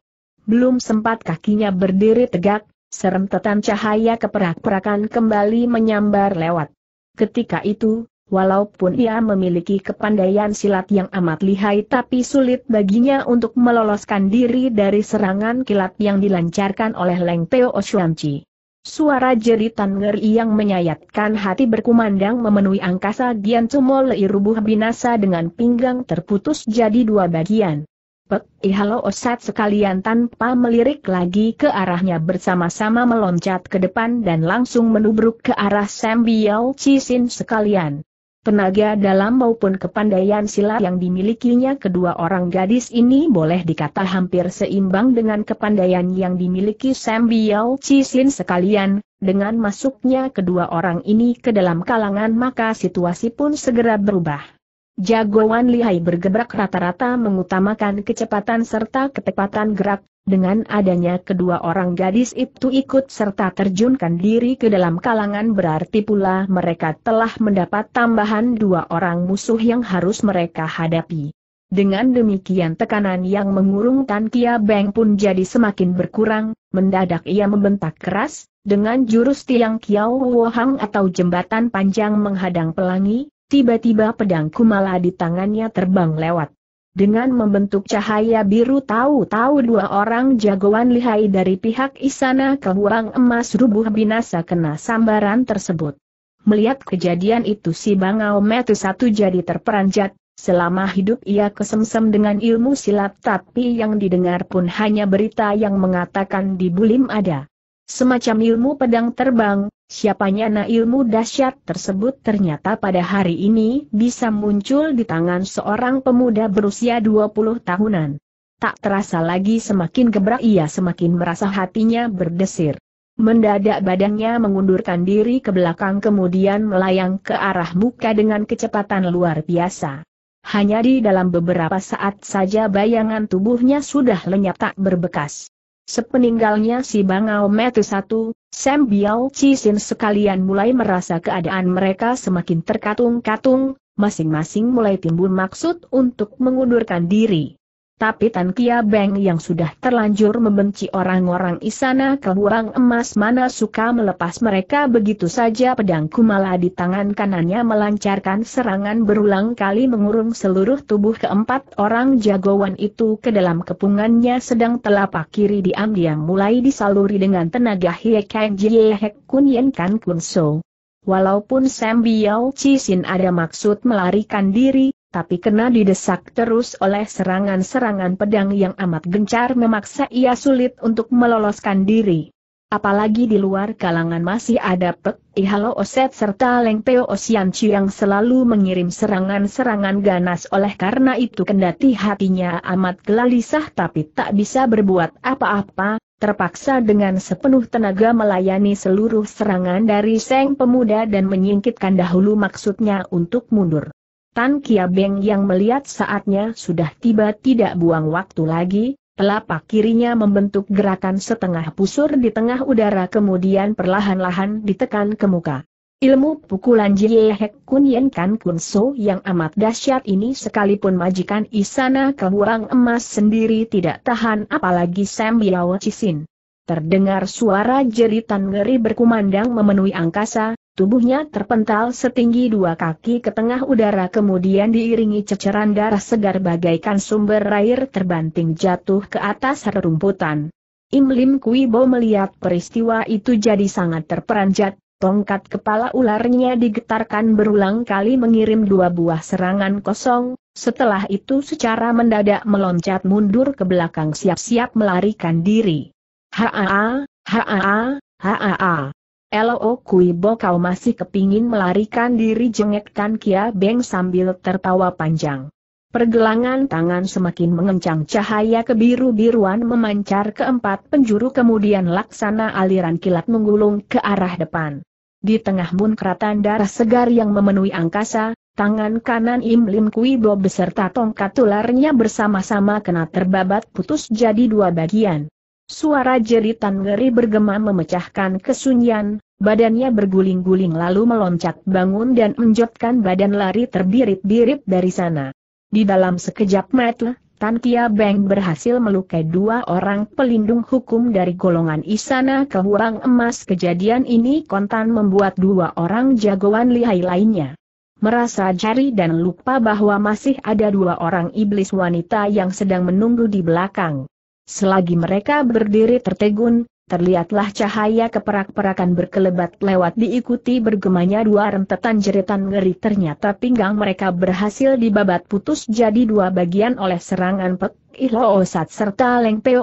Belum sempat kakinya berdiri tegak, serem serentetan cahaya keperak-perakan kembali menyambar lewat. Ketika itu, Walaupun ia memiliki kepandaian silat yang amat lihai tapi sulit baginya untuk meloloskan diri dari serangan kilat yang dilancarkan oleh Leng Teo Oshuanchi. Suara jeritan ngeri yang menyayatkan hati berkumandang memenuhi angkasa Dian Cumo Lei rubuh binasa dengan pinggang terputus jadi dua bagian. Pek Ihalo eh, Osat sekalian tanpa melirik lagi ke arahnya bersama-sama meloncat ke depan dan langsung menubruk ke arah Sam Biao Cisin sekalian. Tenaga dalam maupun kepandaian silat yang dimilikinya kedua orang gadis ini boleh dikata hampir seimbang dengan kepandaian yang dimiliki Sam Biao Cisin sekalian, dengan masuknya kedua orang ini ke dalam kalangan maka situasi pun segera berubah. Jagoan lihai bergebrak rata-rata mengutamakan kecepatan serta ketepatan gerak, dengan adanya kedua orang gadis itu ikut serta terjunkan diri ke dalam kalangan berarti pula mereka telah mendapat tambahan dua orang musuh yang harus mereka hadapi. Dengan demikian tekanan yang mengurung Tan Kia Beng pun jadi semakin berkurang, mendadak ia membentak keras, dengan jurus tiang Kiao Wohang atau jembatan panjang menghadang pelangi, tiba-tiba pedang kumala di tangannya terbang lewat. Dengan membentuk cahaya biru tahu-tahu dua orang jagoan lihai dari pihak istana kebuang emas rubuh binasa kena sambaran tersebut. Melihat kejadian itu si Bangau Metu satu jadi terperanjat, selama hidup ia kesemsem dengan ilmu silat tapi yang didengar pun hanya berita yang mengatakan di Bulim ada. Semacam ilmu pedang terbang, Siapanya na ilmu dahsyat tersebut ternyata pada hari ini bisa muncul di tangan seorang pemuda berusia 20 tahunan. Tak terasa lagi semakin gebrak ia semakin merasa hatinya berdesir. Mendadak badannya mengundurkan diri ke belakang kemudian melayang ke arah muka dengan kecepatan luar biasa. Hanya di dalam beberapa saat saja bayangan tubuhnya sudah lenyap tak berbekas. Sepeninggalnya si Bangau Metu satu, Sam Biao Cisin sekalian mulai merasa keadaan mereka semakin terkatung-katung, masing-masing mulai timbul maksud untuk mengundurkan diri. Tapi Tan Kia Beng yang sudah terlanjur membenci orang-orang isana kebuang emas mana suka melepas mereka begitu saja Pedang Kumala di tangan kanannya melancarkan serangan berulang kali mengurung seluruh tubuh keempat orang jagoan itu ke dalam kepungannya sedang telapak kiri diam-diam mulai disaluri dengan tenaga Hie Kang Jie Hek Kun Yen Kan Kun So. Walaupun Sam Biao Chi Sin ada maksud melarikan diri, tapi kena didesak terus oleh serangan-serangan pedang yang amat gencar memaksa ia sulit untuk meloloskan diri. Apalagi di luar kalangan masih ada Pek Ihalo Oset serta Leng Peo Osianci yang selalu mengirim serangan-serangan ganas oleh karena itu kendati hatinya amat gelisah tapi tak bisa berbuat apa-apa, terpaksa dengan sepenuh tenaga melayani seluruh serangan dari Seng Pemuda dan menyingkitkan dahulu maksudnya untuk mundur. Tan Kia Beng yang melihat saatnya sudah tiba tidak buang waktu lagi, telapak kirinya membentuk gerakan setengah pusur di tengah udara kemudian perlahan-lahan ditekan ke muka. Ilmu pukulan Jie Hek Kun Yen Kan Kun So yang amat dahsyat ini sekalipun majikan Isana Kehuang Emas sendiri tidak tahan apalagi Sam Biao Cisin. Terdengar suara jeritan ngeri berkumandang memenuhi angkasa, Tubuhnya terpental setinggi dua kaki ke tengah udara kemudian diiringi ceceran darah segar bagaikan sumber air terbanting jatuh ke atas rerumputan. Im Lim Kui Bo melihat peristiwa itu jadi sangat terperanjat, tongkat kepala ularnya digetarkan berulang kali mengirim dua buah serangan kosong, setelah itu secara mendadak meloncat mundur ke belakang siap-siap melarikan diri. haa, haa, haa. Elo oh Bo kau masih kepingin melarikan diri jengekkan Kia Beng sambil tertawa panjang. Pergelangan tangan semakin mengencang cahaya kebiru-biruan memancar ke empat penjuru kemudian laksana aliran kilat menggulung ke arah depan. Di tengah bunkratan darah segar yang memenuhi angkasa, tangan kanan Im Lim Kui Bo beserta tongkat tularnya bersama-sama kena terbabat putus jadi dua bagian. Suara jeritan ngeri bergema memecahkan kesunyian, badannya berguling-guling lalu meloncat bangun dan menjotkan badan lari terbirit-birit dari sana. Di dalam sekejap mata, Tan Kia Beng berhasil melukai dua orang pelindung hukum dari golongan Isana ke Huang Emas. Kejadian ini kontan membuat dua orang jagoan lihai lainnya merasa jari dan lupa bahwa masih ada dua orang iblis wanita yang sedang menunggu di belakang. Selagi mereka berdiri tertegun, terlihatlah cahaya keperak-perakan berkelebat lewat diikuti bergemanya dua rentetan jeritan ngeri ternyata pinggang mereka berhasil dibabat putus jadi dua bagian oleh serangan Pek Osat serta Leng Peo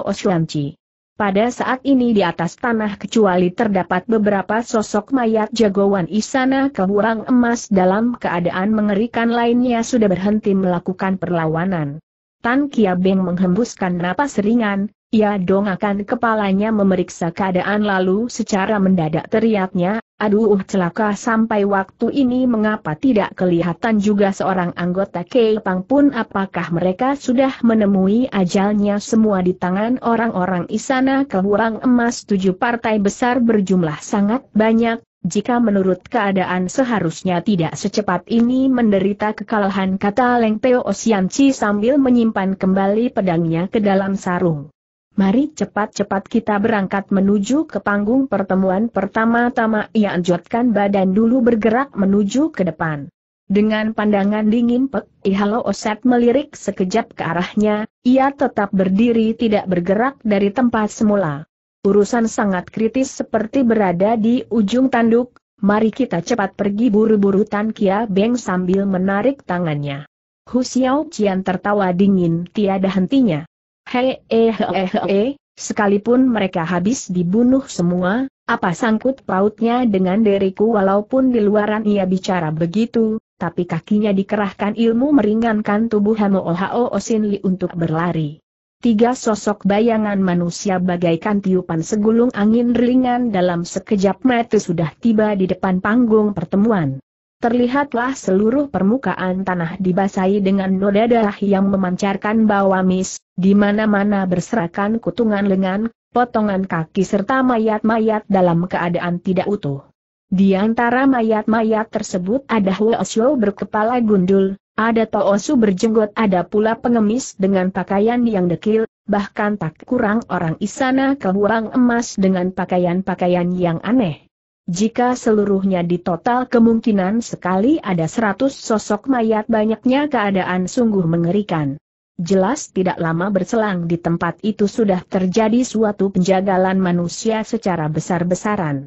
Pada saat ini di atas tanah kecuali terdapat beberapa sosok mayat jagoan Isana kehurang Emas dalam keadaan mengerikan lainnya sudah berhenti melakukan perlawanan. Tan Kia Beng menghembuskan napas ringan, ia ya dongakan kepalanya memeriksa keadaan lalu secara mendadak teriaknya, aduh celaka sampai waktu ini mengapa tidak kelihatan juga seorang anggota Kepang pun apakah mereka sudah menemui ajalnya semua di tangan orang-orang Isana Kewurang Emas tujuh partai besar berjumlah sangat banyak, jika menurut keadaan seharusnya tidak secepat ini menderita kekalahan kata Leng Teo Chi sambil menyimpan kembali pedangnya ke dalam sarung. Mari cepat-cepat kita berangkat menuju ke panggung pertemuan pertama-tama ia anjotkan badan dulu bergerak menuju ke depan. Dengan pandangan dingin Pek Ihalo Oset melirik sekejap ke arahnya, ia tetap berdiri tidak bergerak dari tempat semula urusan sangat kritis seperti berada di ujung tanduk, mari kita cepat pergi buru-buru Tan Kia Beng sambil menarik tangannya. Hu Xiao Qian tertawa dingin tiada hentinya. Hehehe. he he he, sekalipun mereka habis dibunuh semua, apa sangkut pautnya dengan diriku walaupun di luaran ia bicara begitu, tapi kakinya dikerahkan ilmu meringankan tubuh Hamo Ohao Osin Li untuk berlari. Tiga sosok bayangan manusia bagaikan tiupan segulung angin ringan dalam sekejap mata sudah tiba di depan panggung pertemuan. Terlihatlah seluruh permukaan tanah dibasahi dengan noda darah yang memancarkan bau amis, di mana-mana berserakan kutungan lengan, potongan kaki serta mayat-mayat dalam keadaan tidak utuh. Di antara mayat-mayat tersebut ada Huo Huosyo berkepala gundul, ada Toosu berjenggot ada pula pengemis dengan pakaian yang dekil, bahkan tak kurang orang isana kehuang emas dengan pakaian-pakaian yang aneh. Jika seluruhnya ditotal kemungkinan sekali ada seratus sosok mayat banyaknya keadaan sungguh mengerikan. Jelas tidak lama berselang di tempat itu sudah terjadi suatu penjagalan manusia secara besar-besaran.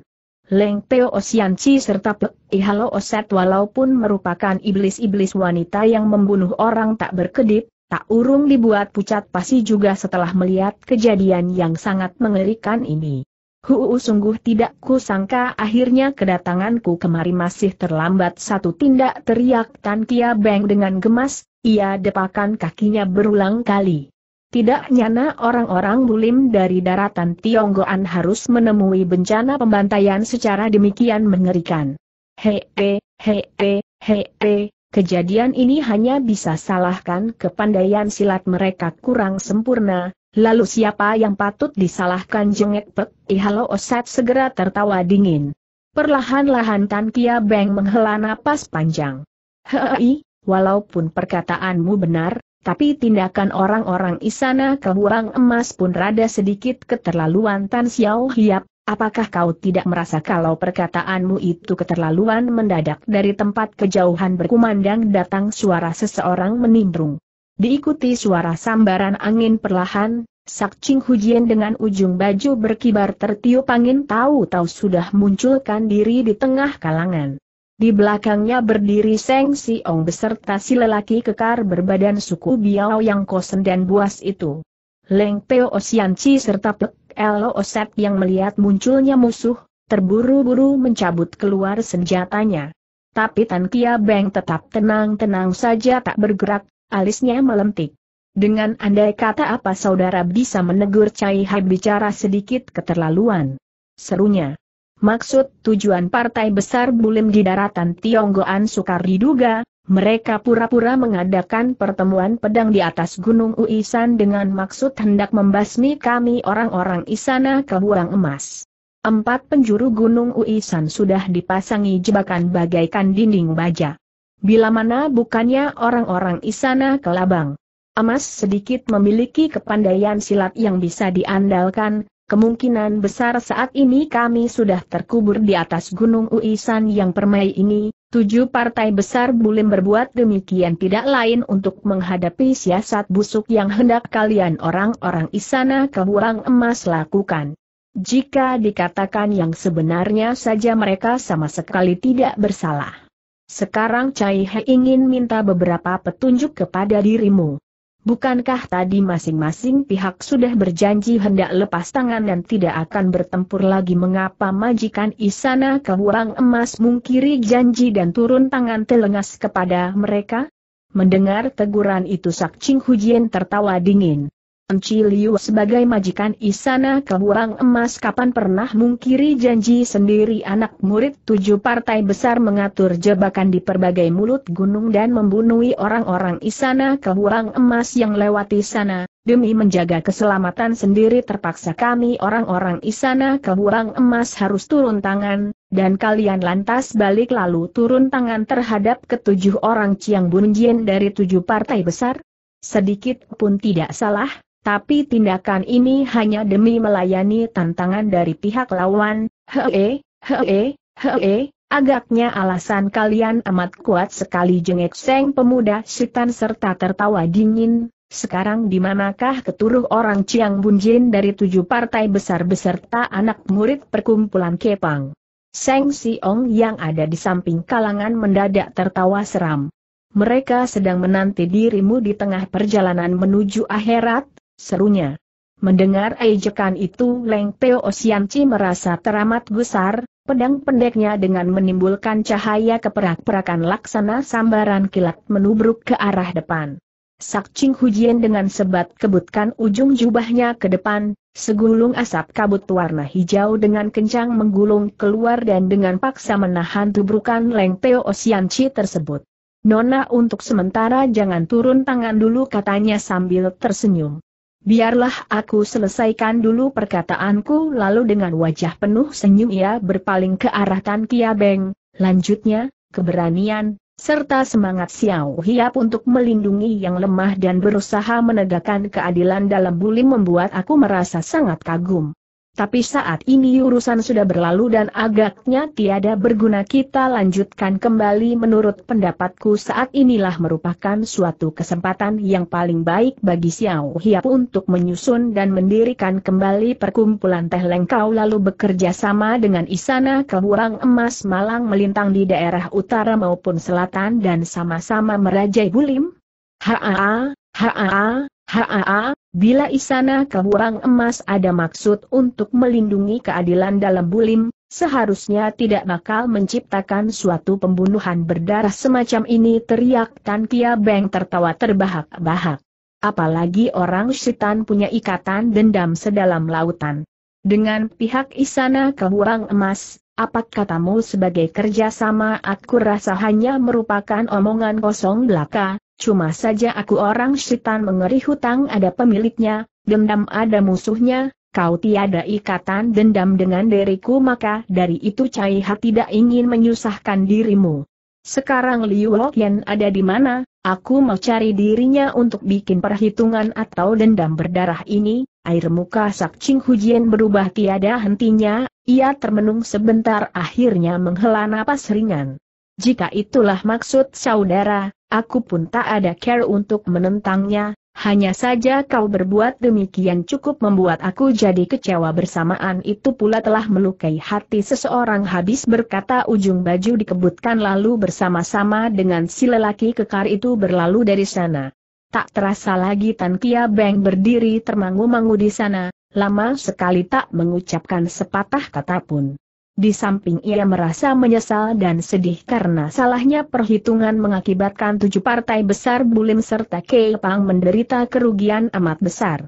Leng Teo Osianci serta Pek Ihalo Oset walaupun merupakan iblis-iblis wanita yang membunuh orang tak berkedip, tak urung dibuat pucat pasi juga setelah melihat kejadian yang sangat mengerikan ini. Huu sungguh tidak ku sangka akhirnya kedatanganku kemari masih terlambat satu tindak teriak Tan Kia Beng dengan gemas, ia depakan kakinya berulang kali. Tidak nyana orang-orang bulim dari daratan Tionggoan harus menemui bencana pembantaian secara demikian mengerikan. Hee, hee, hee, kejadian ini hanya bisa salahkan kepandaian silat mereka kurang sempurna, lalu siapa yang patut disalahkan jengek pek, ihalo oset segera tertawa dingin. Perlahan-lahan Tan Kia Beng menghela napas panjang. Hei, walaupun perkataanmu benar, tapi tindakan orang-orang Isana kebuang emas pun rada sedikit keterlaluan Tan Xiao Hiap, apakah kau tidak merasa kalau perkataanmu itu keterlaluan mendadak dari tempat kejauhan berkumandang datang suara seseorang menimbrung. Diikuti suara sambaran angin perlahan, Ching Hujian dengan ujung baju berkibar tertiup angin tahu-tahu sudah munculkan diri di tengah kalangan. Di belakangnya berdiri Seng Ong beserta si lelaki kekar berbadan suku Biao yang kosen dan buas itu. Leng Peo Chi serta Pek Lo Oset yang melihat munculnya musuh, terburu-buru mencabut keluar senjatanya. Tapi Tan Kia Beng tetap tenang-tenang saja tak bergerak, alisnya melentik. Dengan andai kata apa saudara bisa menegur Cai Hai bicara sedikit keterlaluan. Serunya. Maksud tujuan partai besar Bulim di daratan Tionggoan sukar diduga, mereka pura-pura mengadakan pertemuan pedang di atas Gunung Uisan dengan maksud hendak membasmi kami orang-orang Isana Kebuang Emas. Empat penjuru Gunung Uisan sudah dipasangi jebakan bagaikan dinding baja. Bila mana bukannya orang-orang Isana ke Kelabang. Emas sedikit memiliki kepandaian silat yang bisa diandalkan, Kemungkinan besar saat ini kami sudah terkubur di atas Gunung Uisan yang permai ini, tujuh partai besar bulim berbuat demikian tidak lain untuk menghadapi siasat busuk yang hendak kalian orang-orang Isana kebuang emas lakukan. Jika dikatakan yang sebenarnya saja mereka sama sekali tidak bersalah. Sekarang Cai He ingin minta beberapa petunjuk kepada dirimu. Bukankah tadi masing-masing pihak sudah berjanji hendak lepas tangan dan tidak akan bertempur lagi mengapa majikan Isana Kewurang Emas mungkiri janji dan turun tangan telengas kepada mereka? Mendengar teguran itu Sak Ching Hujien tertawa dingin. Enci Liu sebagai majikan Isana Kebuang Emas kapan pernah mungkiri janji sendiri anak murid tujuh partai besar mengatur jebakan di berbagai mulut gunung dan membunuhi orang-orang Isana Kebuang Emas yang lewati sana, demi menjaga keselamatan sendiri terpaksa kami orang-orang Isana Kebuang Emas harus turun tangan, dan kalian lantas balik lalu turun tangan terhadap ketujuh orang Ciang Bunjin dari tujuh partai besar? Sedikit pun tidak salah, tapi tindakan ini hanya demi melayani tantangan dari pihak lawan, hee, hee, hee, agaknya alasan kalian amat kuat sekali jengek seng pemuda sitan serta tertawa dingin, sekarang di manakah keturuh orang Ciang Bunjin dari tujuh partai besar beserta anak murid perkumpulan Kepang? Seng Siong yang ada di samping kalangan mendadak tertawa seram. Mereka sedang menanti dirimu di tengah perjalanan menuju akhirat, serunya. Mendengar ejekan itu Leng Peo Osianci merasa teramat gusar, pedang pendeknya dengan menimbulkan cahaya keperak-perakan laksana sambaran kilat menubruk ke arah depan. Sak Ching Hujian dengan sebat kebutkan ujung jubahnya ke depan, segulung asap kabut warna hijau dengan kencang menggulung keluar dan dengan paksa menahan tubrukan Leng Peo Osianci tersebut. Nona untuk sementara jangan turun tangan dulu katanya sambil tersenyum. Biarlah aku selesaikan dulu perkataanku lalu dengan wajah penuh senyum ia berpaling ke arah Tan Kia Beng, lanjutnya, keberanian, serta semangat Xiao Hiap untuk melindungi yang lemah dan berusaha menegakkan keadilan dalam buli membuat aku merasa sangat kagum. Tapi saat ini urusan sudah berlalu dan agaknya tiada berguna kita lanjutkan kembali menurut pendapatku saat inilah merupakan suatu kesempatan yang paling baik bagi Xiao Hiap untuk menyusun dan mendirikan kembali perkumpulan teh lengkau lalu bekerja sama dengan Isana Kehurang Emas Malang melintang di daerah utara maupun selatan dan sama-sama merajai bulim. Haa, haa, Haa, bila Isana kehurang Emas ada maksud untuk melindungi keadilan dalam bulim, seharusnya tidak bakal menciptakan suatu pembunuhan berdarah semacam ini teriak Tan Kia Beng tertawa terbahak-bahak. Apalagi orang setan punya ikatan dendam sedalam lautan. Dengan pihak Isana kehurang Emas, apa katamu sebagai kerjasama aku rasa hanya merupakan omongan kosong belaka, Cuma saja aku orang setan mengeri hutang ada pemiliknya, dendam ada musuhnya, kau tiada ikatan dendam dengan diriku maka dari itu Cai Ha tidak ingin menyusahkan dirimu. Sekarang Liu Lokian ada di mana, aku mau cari dirinya untuk bikin perhitungan atau dendam berdarah ini, air muka Sakcing Hujian berubah tiada hentinya, ia termenung sebentar akhirnya menghela napas ringan. Jika itulah maksud saudara, Aku pun tak ada care untuk menentangnya, hanya saja kau berbuat demikian cukup membuat aku jadi kecewa bersamaan itu pula telah melukai hati seseorang habis berkata ujung baju dikebutkan lalu bersama-sama dengan si lelaki kekar itu berlalu dari sana. Tak terasa lagi Tan Kia Beng berdiri termangu-mangu di sana, lama sekali tak mengucapkan sepatah kata pun. Di samping ia merasa menyesal dan sedih karena salahnya perhitungan mengakibatkan tujuh partai besar Bulim serta Kepang menderita kerugian amat besar.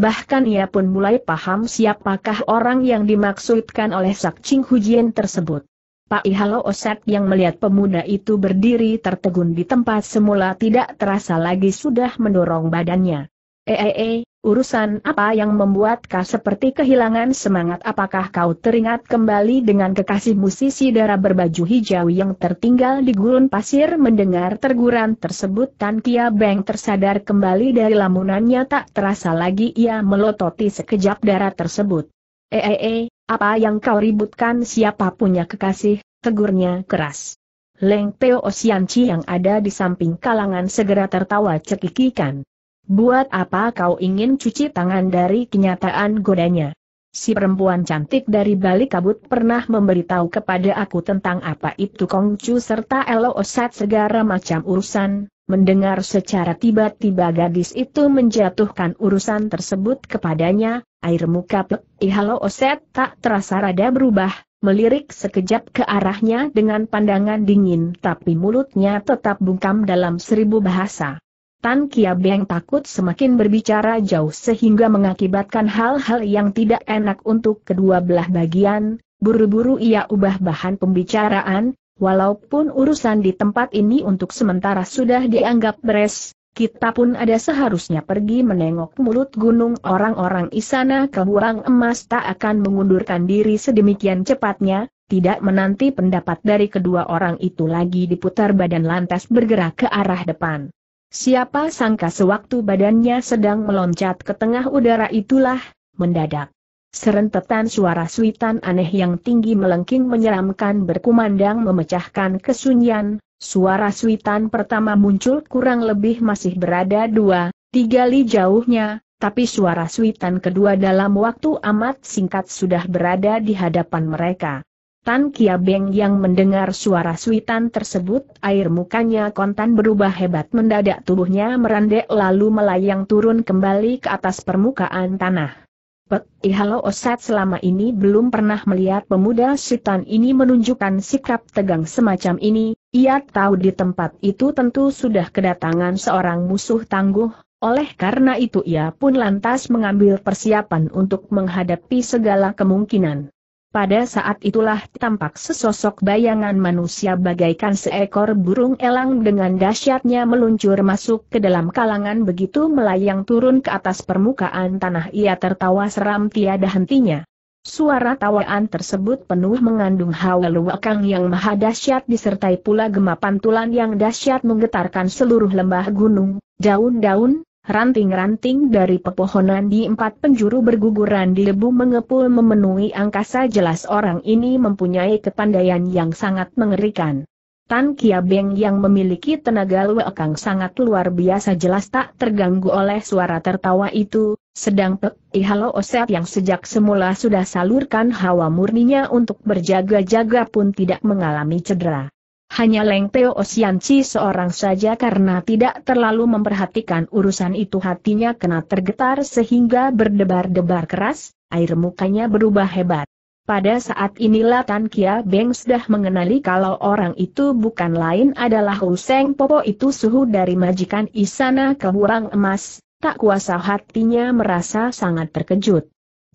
Bahkan ia pun mulai paham siapakah orang yang dimaksudkan oleh Sak Ching Hujian tersebut. Pak Ihalo Oset yang melihat pemuda itu berdiri tertegun di tempat semula tidak terasa lagi sudah mendorong badannya. Eee, eh, -e eh, -e, eh, Urusan apa yang membuat kau seperti kehilangan semangat apakah kau teringat kembali dengan kekasih musisi darah berbaju hijau yang tertinggal di gurun pasir mendengar terguran tersebut Tan Kia Beng tersadar kembali dari lamunannya tak terasa lagi ia melototi sekejap darah tersebut. Eh, eh, eh apa yang kau ributkan siapa punya kekasih, tegurnya keras. Leng Teo Osianci yang ada di samping kalangan segera tertawa cekikikan. Buat apa kau ingin cuci tangan dari kenyataan godanya? Si perempuan cantik dari balik kabut pernah memberitahu kepada aku tentang apa itu Kongcu serta Elo Osat segara macam urusan, mendengar secara tiba-tiba gadis itu menjatuhkan urusan tersebut kepadanya, air muka Pek Ihalo eh, Oset tak terasa rada berubah, melirik sekejap ke arahnya dengan pandangan dingin tapi mulutnya tetap bungkam dalam seribu bahasa. Tan Kia Beng takut semakin berbicara jauh sehingga mengakibatkan hal-hal yang tidak enak untuk kedua belah bagian, buru-buru ia ubah bahan pembicaraan, walaupun urusan di tempat ini untuk sementara sudah dianggap beres, kita pun ada seharusnya pergi menengok mulut gunung orang-orang Isana Burang Emas tak akan mengundurkan diri sedemikian cepatnya, tidak menanti pendapat dari kedua orang itu lagi diputar badan lantas bergerak ke arah depan. Siapa sangka sewaktu badannya sedang meloncat ke tengah udara itulah, mendadak. Serentetan suara suitan aneh yang tinggi melengking menyeramkan berkumandang memecahkan kesunyian, suara suitan pertama muncul kurang lebih masih berada dua, tiga li jauhnya, tapi suara suitan kedua dalam waktu amat singkat sudah berada di hadapan mereka. Tan Kia Beng yang mendengar suara suitan tersebut, air mukanya kontan berubah hebat mendadak tubuhnya merendah lalu melayang turun kembali ke atas permukaan tanah. Pek Ihalo eh, Osat selama ini belum pernah melihat pemuda suitan ini menunjukkan sikap tegang semacam ini, ia tahu di tempat itu tentu sudah kedatangan seorang musuh tangguh, oleh karena itu ia pun lantas mengambil persiapan untuk menghadapi segala kemungkinan. Pada saat itulah tampak sesosok bayangan manusia bagaikan seekor burung elang dengan dahsyatnya meluncur masuk ke dalam kalangan begitu melayang turun ke atas permukaan tanah ia tertawa seram tiada hentinya. Suara tawaan tersebut penuh mengandung hawa luwakang yang maha dahsyat disertai pula gema pantulan yang dahsyat menggetarkan seluruh lembah gunung, daun-daun, Ranting-ranting dari pepohonan di empat penjuru berguguran di debu mengepul memenuhi angkasa jelas orang ini mempunyai kepandaian yang sangat mengerikan. Tan Kia Beng yang memiliki tenaga luekang sangat luar biasa jelas tak terganggu oleh suara tertawa itu, sedang eh halo Oset yang sejak semula sudah salurkan hawa murninya untuk berjaga-jaga pun tidak mengalami cedera. Hanya Leng Teo Osianci seorang saja karena tidak terlalu memperhatikan urusan itu hatinya kena tergetar sehingga berdebar-debar keras, air mukanya berubah hebat. Pada saat inilah Tan Kia Beng sudah mengenali kalau orang itu bukan lain adalah Huseng Popo itu suhu dari majikan Isana ke Hurang Emas, tak kuasa hatinya merasa sangat terkejut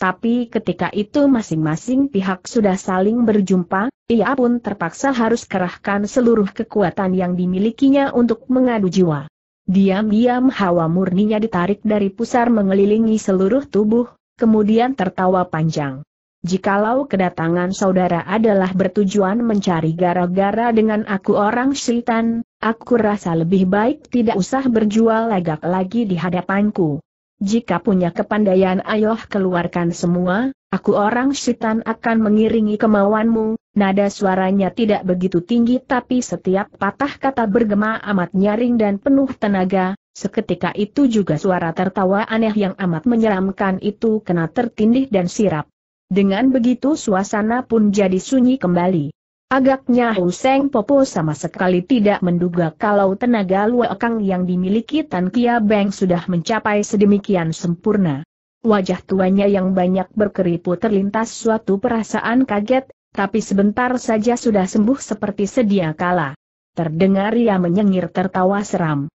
tapi ketika itu masing-masing pihak sudah saling berjumpa, ia pun terpaksa harus kerahkan seluruh kekuatan yang dimilikinya untuk mengadu jiwa. Diam-diam hawa murninya ditarik dari pusar mengelilingi seluruh tubuh, kemudian tertawa panjang. Jikalau kedatangan saudara adalah bertujuan mencari gara-gara dengan aku orang syaitan, aku rasa lebih baik tidak usah berjual lagak lagi di hadapanku. Jika punya kepandaian ayoh keluarkan semua, aku orang syaitan akan mengiringi kemauanmu, nada suaranya tidak begitu tinggi tapi setiap patah kata bergema amat nyaring dan penuh tenaga, seketika itu juga suara tertawa aneh yang amat menyeramkan itu kena tertindih dan sirap. Dengan begitu suasana pun jadi sunyi kembali. Agaknya Huseng Popo sama sekali tidak menduga kalau tenaga luakang yang dimiliki Tan Kia Beng sudah mencapai sedemikian sempurna. Wajah tuanya yang banyak berkeriput terlintas suatu perasaan kaget, tapi sebentar saja sudah sembuh seperti sedia kala. Terdengar ia menyengir tertawa seram.